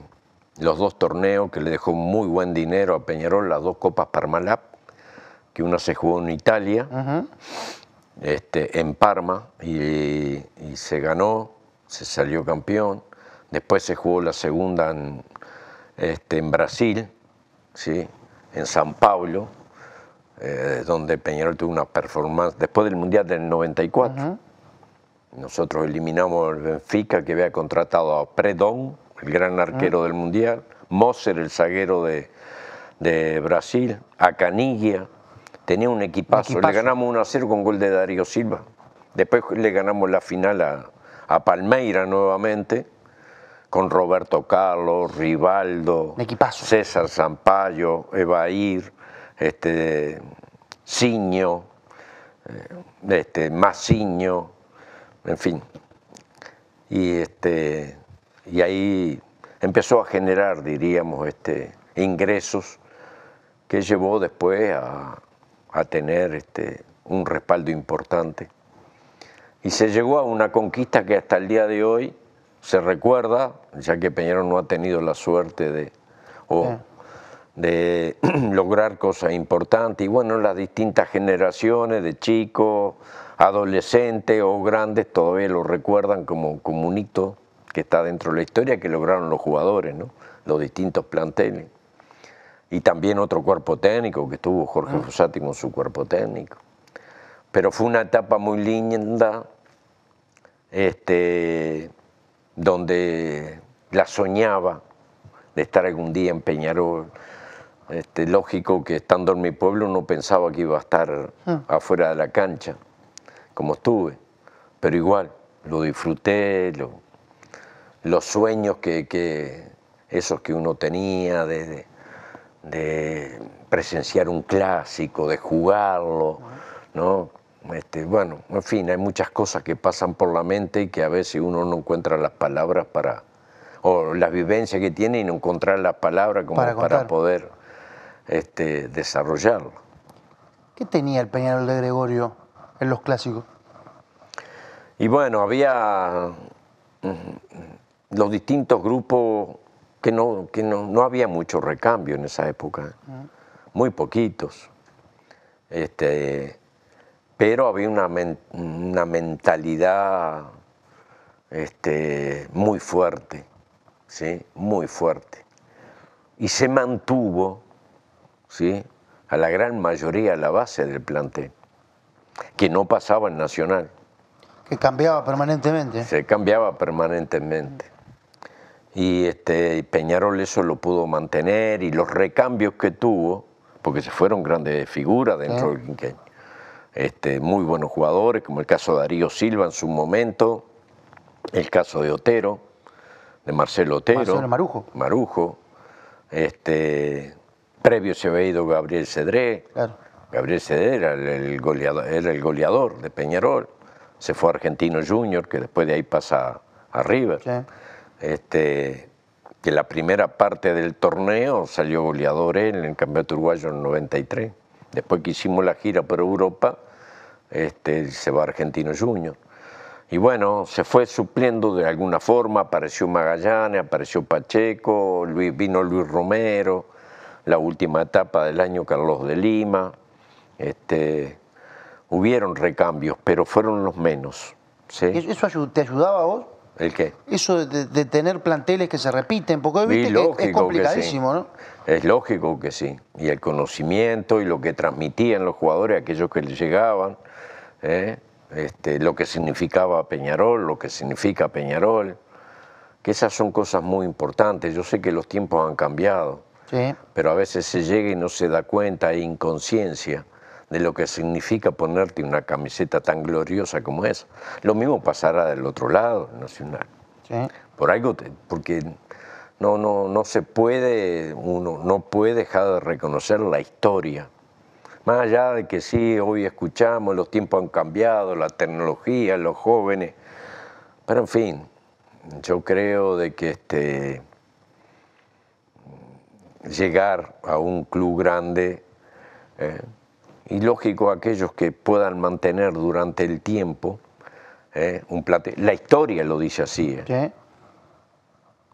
los dos torneos que le dejó muy buen dinero a Peñarol, las dos copas Parmalap, que una se jugó en Italia, este, en Parma, y, se ganó, se salió campeón. Después se jugó la segunda en, este, en Brasil, ¿sí? en San Pablo, eh, donde Peñarol tuvo una performance después del Mundial del 94. Nosotros eliminamos el Benfica que había contratado a Predón el gran arquero del Mundial, Moser, el zaguero de, de Brasil, Caniglia... tenía un equipazo. Le ganamos 1 a 0 con gol de Darío Silva. Después le ganamos la final a, a Palmeira nuevamente, con Roberto Carlos, Rivaldo, César Sampaio, Evair, este, Ciño, eh, este, en fin. Y este, y ahí empezó a generar, diríamos, este, ingresos que llevó después a, tener este, un respaldo importante. Y se llegó a una conquista que hasta el día de hoy se recuerda, ya que Peñarol no ha tenido la suerte de, ah. de lograr cosas importantes. Y bueno, las distintas generaciones de chicos, adolescentes o grandes todavía lo recuerdan como, como un hito que está dentro de la historia que lograron los jugadores, los distintos planteles. Y también otro cuerpo técnico que tuvo Jorge Fusati mm. con su cuerpo técnico. Pero fue una etapa muy linda, este, donde la soñaba de estar algún día en Peñarol. Este, lógico que estando en mi pueblo no pensaba que iba a estar mm. afuera de la cancha, como estuve, pero igual, lo disfruté, lo, los sueños que, esos que uno tenía de, presenciar un clásico, de jugarlo, ¿no? Este, bueno, en fin, hay muchas cosas que pasan por la mente y que a veces uno no encuentra las palabras para, o las vivencias que tiene y no encontrar las palabras como para, poder este, desarrollarlo. ¿Qué tenía el Peñarol de Gregorio en los clásicos? Y bueno, había los distintos grupos, que, no, que no, no, había mucho recambio en esa época, ¿eh? muy poquitos. Este, pero había una, una mentalidad este, muy fuerte, ¿sí? muy fuerte. Y se mantuvo ¿sí? a la gran mayoría la base del plantel, que no pasaba en Nacional. Que cambiaba permanentemente. Se cambiaba permanentemente y este, Peñarol eso lo pudo mantener y los recambios que tuvo, porque se fueron grandes figuras dentro del quinquenio, Este, muy buenos jugadores, como el caso de Darío Silva en su momento, el caso de Otero, de Marcelo Otero. Marujo. Marujo. Este, previo se había ido Gabriel Cedré. Gabriel Cedré era el, goleador, era el goleador de Peñarol. Se fue a Argentino Junior, que después de ahí pasa a River este, que la primera parte del torneo salió goleador él en el Campeonato Uruguayo en 93. Después que hicimos la gira por Europa, este, se va Argentino Junior. Y bueno, se fue supliendo de alguna forma, apareció Magallanes, apareció Pacheco, vino Luis Romero, la última etapa del año Carlos de Lima. Este, hubieron recambios, pero fueron los menos. ¿Eso te ayudaba a vos? ¿El Eso de, tener planteles que se repiten, porque viste es, complicadísimo, ¿no? Es lógico que sí. Y el conocimiento y lo que transmitían los jugadores, aquellos que les llegaban, ¿eh? este, lo que significaba Peñarol, lo que significa Peñarol, que esas son cosas muy importantes. Yo sé que los tiempos han cambiado, pero a veces se llega y no se da cuenta, hay inconsciencia de lo que significa ponerte una camiseta tan gloriosa como esa. Lo mismo pasará del otro lado, Nacional. Por algo, porque no, no, no se puede, uno no puede dejar de reconocer la historia. Más allá de que sí, hoy escuchamos, los tiempos han cambiado, la tecnología, los jóvenes, pero en fin, yo creo de que este, llegar a un club grande eh, y lógico aquellos que puedan mantener durante el tiempo eh, un plantel... La historia lo dice así. Eh.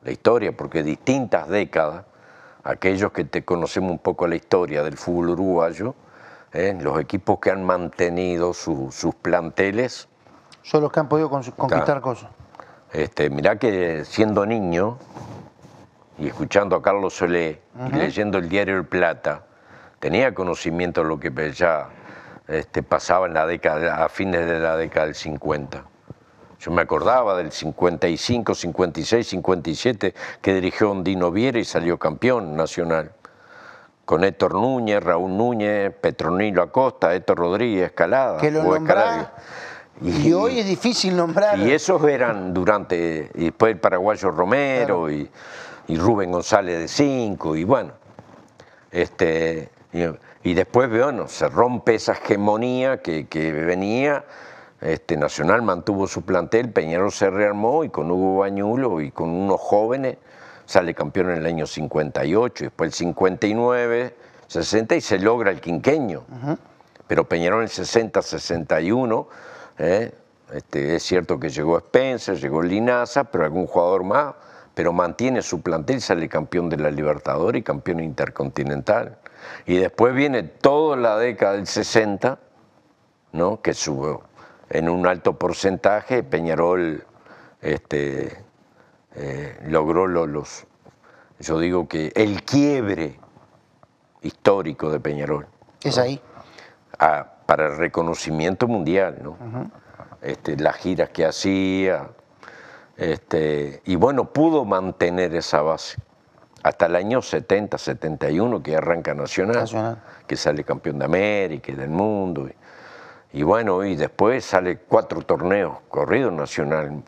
La historia, porque distintas décadas, aquellos que te conocemos un poco la historia del fútbol uruguayo, eh, los equipos que han mantenido sus planteles. Son los que han podido conquistar cosas. Este, mirá que siendo niño y escuchando a Carlos Solé y leyendo el diario El Plata, tenía conocimiento de lo que ya este, pasaba en la década, a fines de la década del 50. Yo me acordaba del 55, 56, 57, que dirigió Ondino Viera y salió campeón nacional. Con Héctor Núñez, Raúl Núñez, Petronilo Acosta, Héctor Rodríguez, Escalada. lo y, y, hoy es difícil nombrar. Y esos eran durante, y después el paraguayo Romero y, Rubén González de Cinco, y bueno. Este, y después, bueno, se rompe esa hegemonía que, venía. Este, Nacional mantuvo su plantel, Peñarol se rearmó y con Hugo Bañulo y con unos jóvenes sale campeón en el año 58, después el 59, 60 y se logra el quinqueño. Pero Peñarol en el 60, 61, es cierto que llegó Spencer, llegó Linaza, pero algún jugador más, pero mantiene su plantel, sale campeón de la Libertadores y campeón intercontinental. Y después viene toda la década del 60, ¿no? que sube en un alto porcentaje, Peñarol este, eh, logró los, yo digo que el quiebre histórico de Peñarol. Es ahí. Ah, para el reconocimiento mundial, ¿no? Este, las giras que hacía, este, y bueno, pudo mantener esa base hasta el año 70, 71, que arranca Nacional, que sale campeón de América y del mundo. Y, bueno, y después sale cuatro torneos corridos Nacional,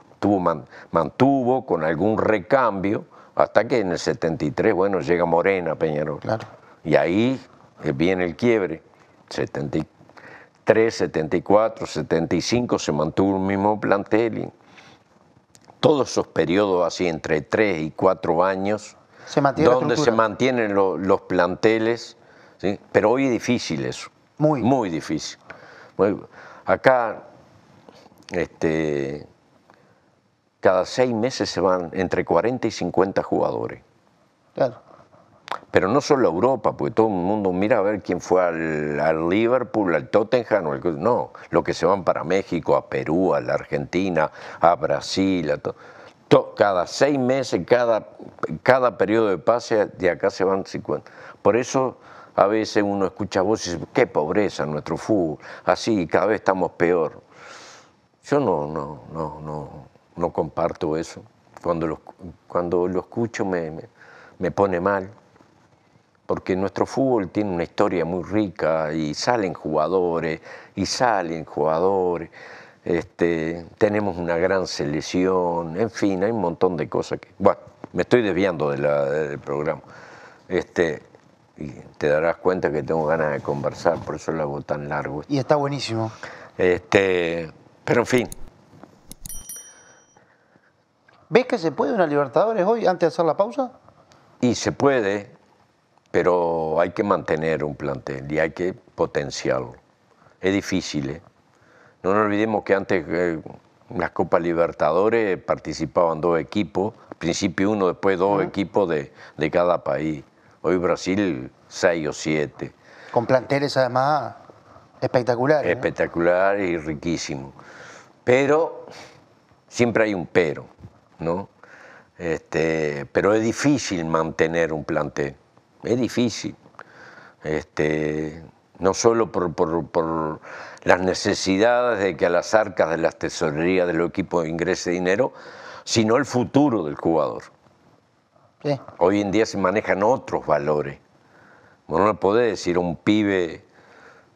mantuvo con algún recambio, hasta que en el 73, bueno, llega Morena Peñarol. Claro. Y ahí eh, viene el quiebre, 73, 74, 75, se mantuvo el mismo plantel. todos esos periodos así, entre 3 y 4 años, donde se mantienen los planteles, pero hoy es difícil eso. Muy. difícil. acá, este, cada seis meses se van entre 40 y 50 jugadores. Claro. Pero no solo Europa, porque todo el mundo mira a ver quién fue al, Liverpool, al Tottenham, no, los que se van para México, a Perú, a la Argentina, a Brasil, a todo cada seis meses, cada, cada periodo de pase, de acá se van 50. Por eso a veces uno escucha voces, qué pobreza nuestro fútbol, así, cada vez estamos peor. Yo no, no, no, no, no comparto eso. Cuando lo, cuando lo escucho me, me pone mal, porque nuestro fútbol tiene una historia muy rica y salen jugadores, y salen jugadores este, tenemos una gran selección, en fin, hay un montón de cosas que... Bueno, me estoy desviando del programa. Este, y te darás cuenta que tengo ganas de conversar, por eso lo hago tan largo. Y está buenísimo. Este, pero en fin. ¿Ves que se puede una Libertadores hoy antes de hacer la pausa? Y se puede, pero hay que mantener un plantel y hay que potenciarlo. Es difícil, ¿eh? No nos olvidemos que antes en eh, las Copas Libertadores participaban dos equipos, al principio uno, después dos equipos de, cada país. Hoy Brasil, seis o siete. Con planteles además espectaculares. espectacular y riquísimo Pero siempre hay un pero, ¿no? Este, pero es difícil mantener un plantel, es difícil. Este, no solo por, por, las necesidades de que a las arcas de las tesorerías del equipo ingrese dinero, sino el futuro del jugador. Hoy en día se manejan otros valores. Bueno, no le podés decir un pibe,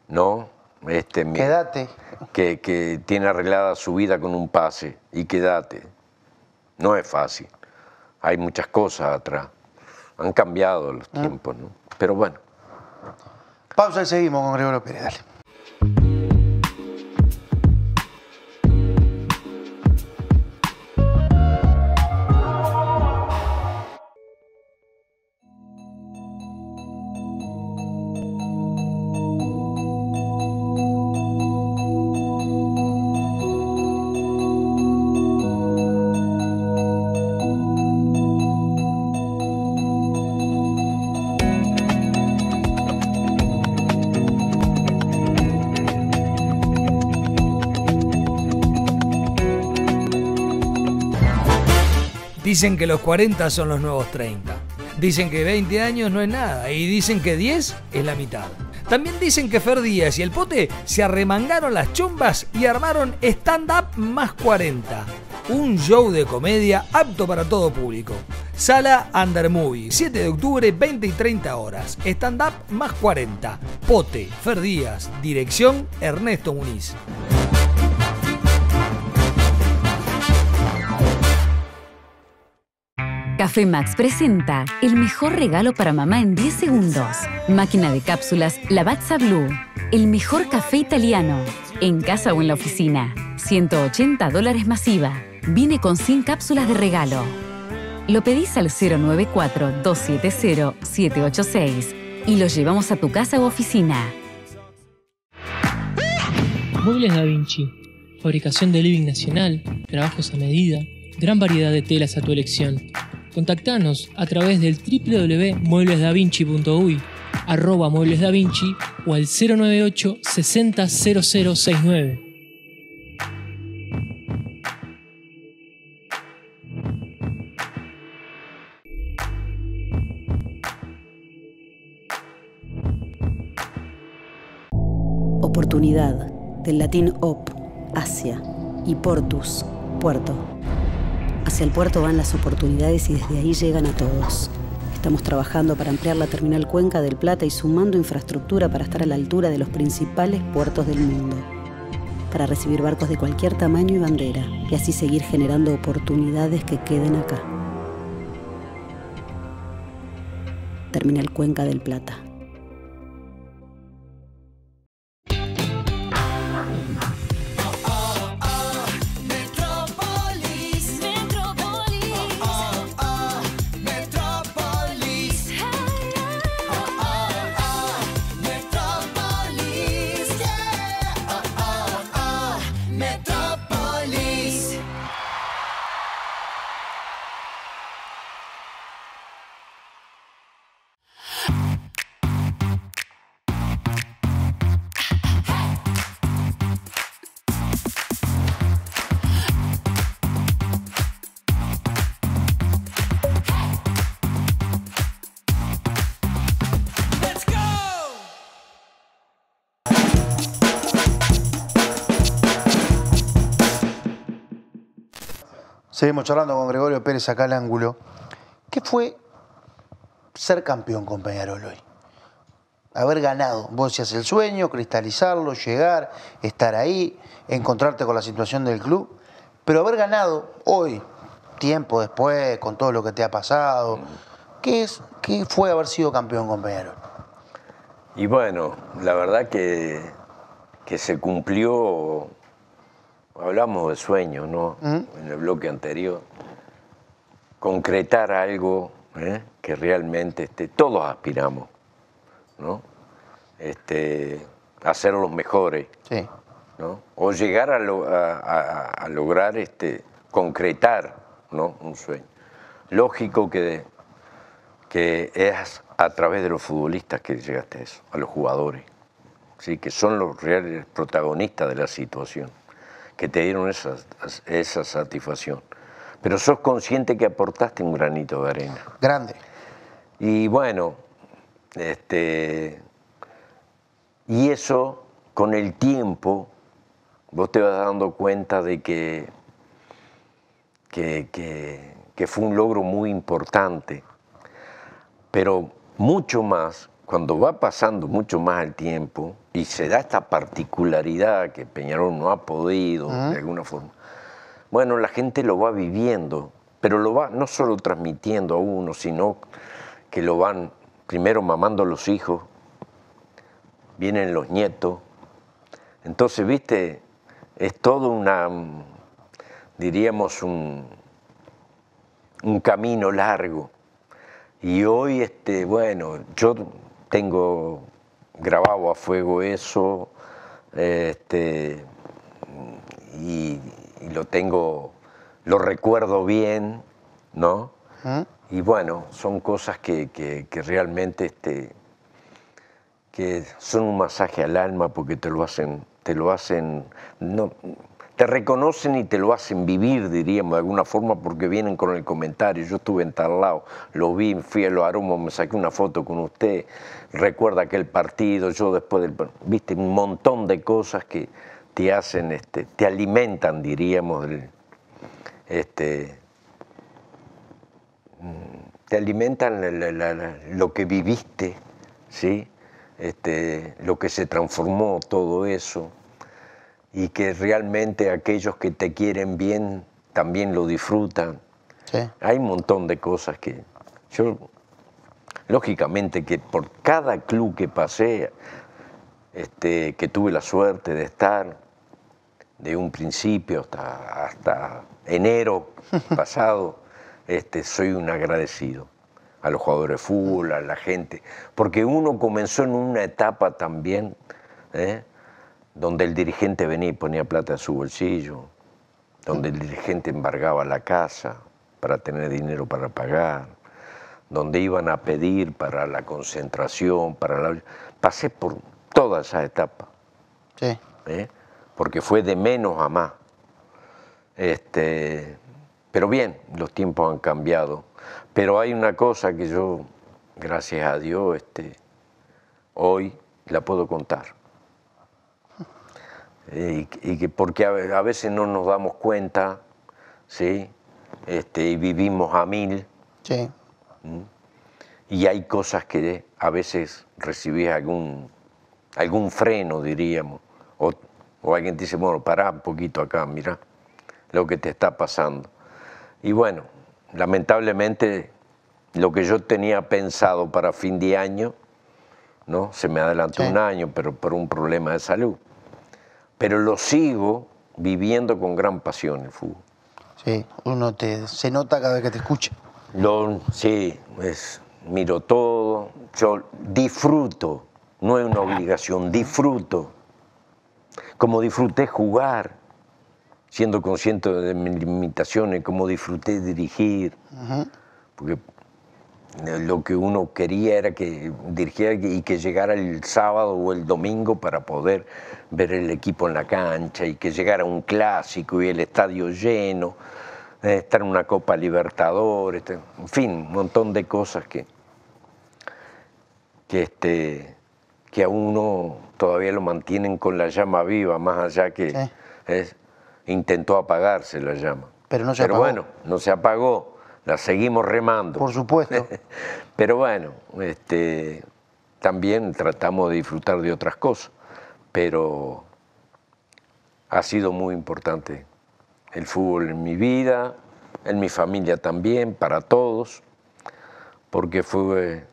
¿no? Este, quédate. Que, que tiene arreglada su vida con un pase y quédate. No es fácil. Hay muchas cosas atrás. Han cambiado los mm. tiempos, ¿no? Pero bueno. Pausa y seguimos con Gregorio Pérez. Dale. Dicen que los 40 son los nuevos 30. Dicen que 20 años no es nada y dicen que 10 es la mitad. También dicen que Fer Díaz y el Pote se arremangaron las chumbas y armaron Stand Up más 40. Un show de comedia apto para todo público. Sala under Movie, 7 de octubre, 20 y 30 horas. Stand Up más 40. Pote, Fer Díaz. Dirección, Ernesto Muniz. Café Max presenta el mejor regalo para mamá en 10 segundos. Máquina de cápsulas Lavazza Blue. El mejor café italiano. En casa o en la oficina. 180 dólares masiva. Viene con 100 cápsulas de regalo. Lo pedís al 094-270-786 y lo llevamos a tu casa u oficina. Muebles Da Vinci. Fabricación de living nacional, trabajos a medida, gran variedad de telas a tu elección. Contactanos a través del www.mueblesdavinci.uy, arroba mueblesdavinci o al 098 600069. Oportunidad, del latín op, Asia, y portus, puerto. Hacia el puerto van las oportunidades y desde ahí llegan a todos. Estamos trabajando para ampliar la terminal Cuenca del Plata y sumando infraestructura para estar a la altura de los principales puertos del mundo, para recibir barcos de cualquier tamaño y bandera, y así seguir generando oportunidades que queden acá. Terminal Cuenca del Plata. Seguimos charlando con Gregorio Pérez acá al ángulo. ¿Qué fue ser campeón con Peñarol hoy? Haber ganado. Vos decías el sueño, cristalizarlo, llegar, estar ahí, encontrarte con la situación del club. Pero haber ganado hoy, tiempo después, con todo lo que te ha pasado, ¿qué, es, qué fue haber sido campeón con Peñarol? Y bueno, la verdad que, que se cumplió hablamos de sueño, ¿no? Mm. En el bloque anterior. Concretar algo ¿eh? que realmente este, todos aspiramos, ¿no? Este, hacer los mejores, ¿no? O llegar a, lograr este, concretar ¿no? un sueño. Lógico que, que es a través de los futbolistas que llegaste a eso, a los jugadores, ¿sí? que son los reales protagonistas de la situación que te dieron esa, esa satisfacción. Pero sos consciente que aportaste un granito de arena. Grande. Y bueno, este, y eso con el tiempo vos te vas dando cuenta de que, que, que, que fue un logro muy importante, pero mucho más cuando va pasando mucho más el tiempo y se da esta particularidad que Peñarol no ha podido de alguna forma, bueno, la gente lo va viviendo, pero lo va no solo transmitiendo a uno, sino que lo van primero mamando los hijos, vienen los nietos. Entonces, viste, es todo una, diríamos, un, un camino largo. Y hoy, este, bueno, yo tengo grabado a fuego eso este, y, lo tengo, lo recuerdo bien, ¿no? Y bueno, son cosas que, realmente este, que son un masaje al alma porque te lo hacen, te lo hacen, no, te reconocen y te lo hacen vivir, diríamos de alguna forma, porque vienen con el comentario. Yo estuve en tal lado, lo vi, fui a los aromos, me saqué una foto con usted, recuerda aquel partido, yo después del. Viste, un montón de cosas que te hacen, este, te alimentan, diríamos, este, mm, te alimentan lo que viviste, ¿sí? Este, lo que se transformó todo eso y que realmente aquellos que te quieren bien también lo disfrutan. Hay un montón de cosas que yo, lógicamente que por cada club que pasé, este, que tuve la suerte de estar, de un principio hasta, enero pasado, este, soy un agradecido a los jugadores de fútbol, a la gente, porque uno comenzó en una etapa también, ¿eh? donde el dirigente venía y ponía plata a su bolsillo, donde el dirigente embargaba la casa para tener dinero para pagar, donde iban a pedir para la concentración, para la... Pasé por toda esa etapa. Sí. ¿eh? Porque fue de menos a más. Este, pero bien, los tiempos han cambiado. Pero hay una cosa que yo, gracias a Dios, este, hoy la puedo contar y, que porque a, veces no nos damos cuenta, ¿sí? Este, y vivimos a mil. Sí. ¿Mm? Y hay cosas que a veces recibís algún, algún freno, diríamos. O, alguien te dice, bueno, pará un poquito acá, mira lo que te está pasando. Y bueno, lamentablemente lo que yo tenía pensado para fin de año, ¿no? Se me adelantó un año, pero por un problema de salud pero lo sigo viviendo con gran pasión el fútbol. Sí, uno se nota cada vez que te escucha. Lo, sí, miro todo, yo disfruto, no es una obligación, disfruto. Como disfruté jugar, siendo consciente de mis limitaciones, como disfruté dirigir, porque lo que uno quería era que dirigiera y que llegara el sábado o el domingo para poder ver el equipo en la cancha y que llegara un clásico y el estadio lleno, eh, estar en una Copa Libertadores, este, en fin, un montón de cosas que, que, este, que a uno todavía lo mantienen con la llama viva, más allá que intentó apagarse la llama. Pero no se bueno, no se apagó la seguimos remando. Por supuesto. Pero bueno, este, también tratamos de disfrutar de otras cosas, pero ha sido muy importante el fútbol en mi vida, en mi familia también, para todos, porque fue,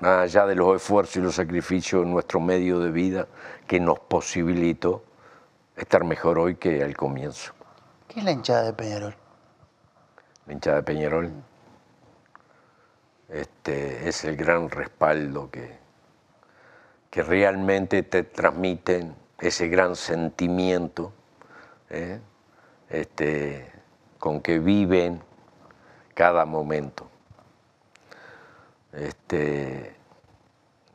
más allá de los esfuerzos y los sacrificios, en nuestro medio de vida que nos posibilitó estar mejor hoy que al comienzo. ¿Qué es la hinchada de Peñarol? la hinchada de Peñarol, este, es el gran respaldo que, que realmente te transmiten ese gran sentimiento ¿eh? este, con que viven cada momento. Este,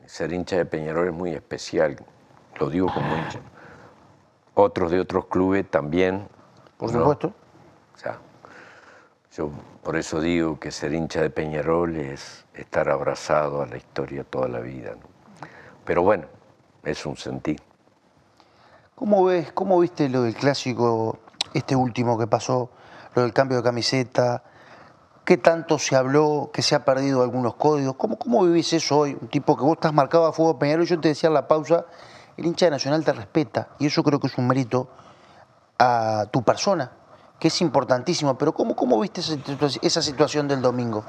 ser hincha de Peñarol es muy especial, lo digo con mucho. Otros de otros clubes también. Por supuesto. o sea, yo por eso digo que ser hincha de Peñarol es estar abrazado a la historia toda la vida. Pero bueno, es un sentir. ¿Cómo ves, cómo viste lo del clásico, este último que pasó, lo del cambio de camiseta? ¿Qué tanto se habló? ¿Que se ha perdido algunos códigos? ¿Cómo, cómo vivís eso hoy? Un tipo que vos estás marcado a fuego Peñarol, yo te decía en la pausa, el hincha de Nacional te respeta y eso creo que es un mérito a tu persona, que es importantísimo, pero ¿cómo, cómo viste esa, situación del domingo?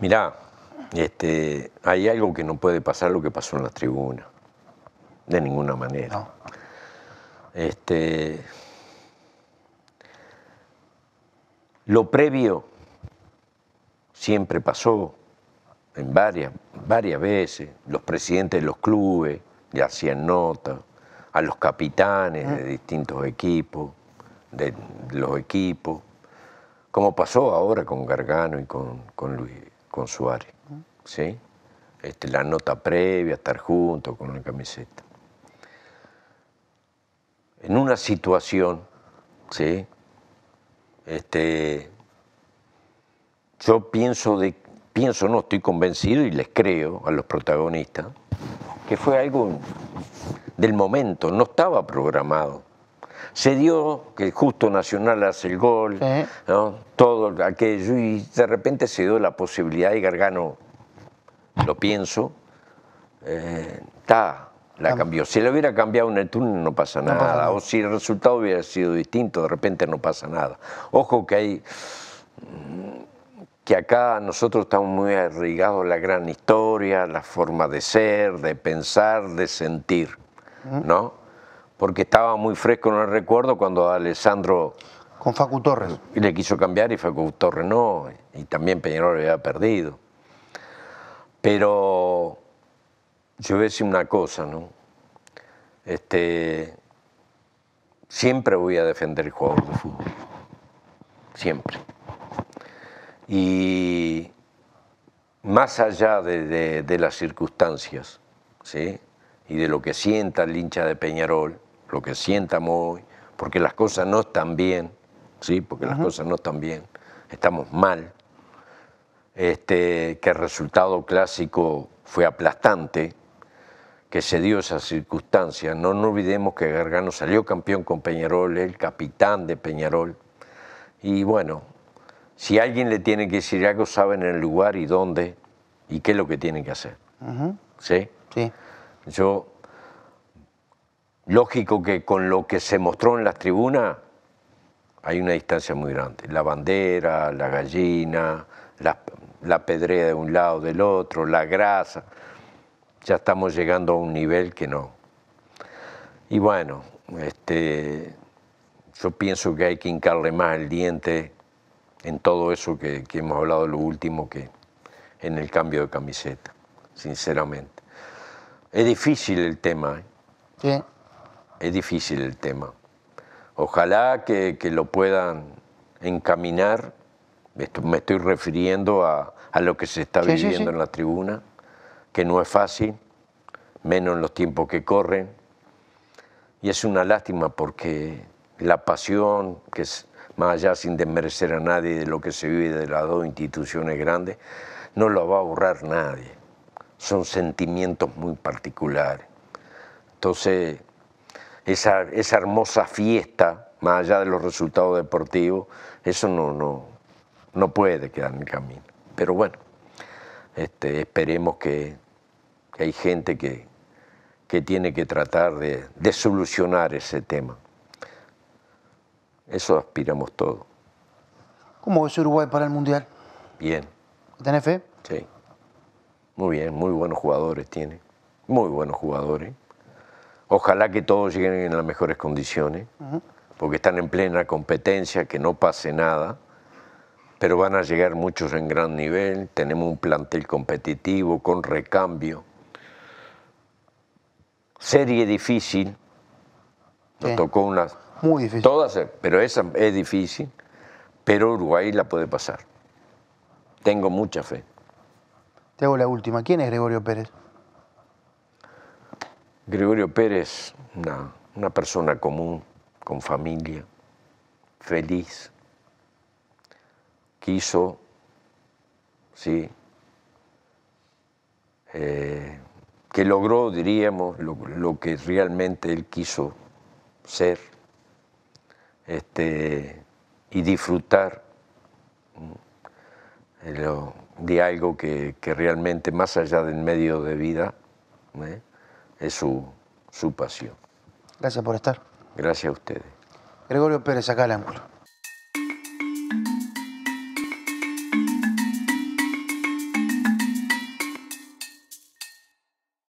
Mirá, este, hay algo que no puede pasar lo que pasó en las tribunas, de ninguna manera. Este, lo previo siempre pasó en varias, varias veces, los presidentes de los clubes le hacían nota, a los capitanes de distintos equipos de los equipos, como pasó ahora con Gargano y con, con, Luis, con Suárez. ¿sí? Este, la nota previa, estar junto con la camiseta. En una situación, ¿sí? este, yo pienso, de, pienso, no estoy convencido y les creo a los protagonistas, que fue algo del momento, no estaba programado se dio que justo Nacional hace el gol, ¿no? todo aquello, y de repente se dio la posibilidad, y Gargano, lo pienso, está, eh, la cambió. Si lo hubiera cambiado en el turno no pasa nada, o si el resultado hubiera sido distinto, de repente no pasa nada. Ojo que hay que acá nosotros estamos muy arraigados la gran historia, la forma de ser, de pensar, de sentir, ¿no? porque estaba muy fresco, en el recuerdo, cuando Alessandro... Con Facu Torres. le quiso cambiar y Facu Torres no, y también Peñarol había perdido. Pero yo voy a decir una cosa, ¿no? Este, siempre voy a defender el juego de fútbol, siempre. Y más allá de, de las circunstancias, ¿sí? y de lo que sienta el hincha de Peñarol, lo que sientamos hoy, porque las cosas no están bien, ¿sí? porque las cosas no están bien, estamos mal, este, que el resultado clásico fue aplastante, que se dio esa circunstancia. No nos olvidemos que Gargano salió campeón con Peñarol, el capitán de Peñarol. Y bueno, si alguien le tiene que decir algo, saben el lugar y dónde y qué es lo que tienen que hacer. ¿Sí? Sí. Yo Lógico que con lo que se mostró en las tribunas hay una distancia muy grande. La bandera, la gallina, la, pedrea de un lado, del otro, la grasa. Ya estamos llegando a un nivel que no. Y bueno, este, yo pienso que hay que hincarle más el diente en todo eso que, hemos hablado lo último que en el cambio de camiseta, sinceramente. Es difícil el tema. ¿eh? es difícil el tema. Ojalá que, lo puedan encaminar, me estoy refiriendo a, lo que se está viviendo en la tribuna, que no es fácil, menos en los tiempos que corren. Y es una lástima porque la pasión, que es más allá sin desmerecer a nadie de lo que se vive de las dos instituciones grandes, no lo va a borrar nadie. Son sentimientos muy particulares. Entonces, esa, hermosa fiesta, más allá de los resultados deportivos, eso no, no, no puede quedar en el camino. Pero bueno, este, esperemos que, hay gente que, que tiene que tratar de, de solucionar ese tema. Eso aspiramos todos. ¿Cómo es Uruguay para el Mundial? Bien. ¿Tiene fe? Sí. Muy bien, muy buenos jugadores tiene. Muy buenos jugadores. Ojalá que todos lleguen en las mejores condiciones, porque están en plena competencia, que no pase nada, pero van a llegar muchos en gran nivel, tenemos un plantel competitivo, con recambio. Serie difícil, nos tocó unas... Muy difícil. Todas, pero esa es difícil, pero Uruguay la puede pasar. Tengo mucha fe. Te hago la última. ¿Quién es Gregorio Pérez? Gregorio Pérez, una, persona común, con familia, feliz, quiso, sí, eh, que logró, diríamos, lo, que realmente él quiso ser este, y disfrutar mm, de, algo que, realmente, más allá del medio de vida, ¿eh? es su, su pasión. Gracias por estar. Gracias a ustedes. Gregorio Pérez, acá al ángulo.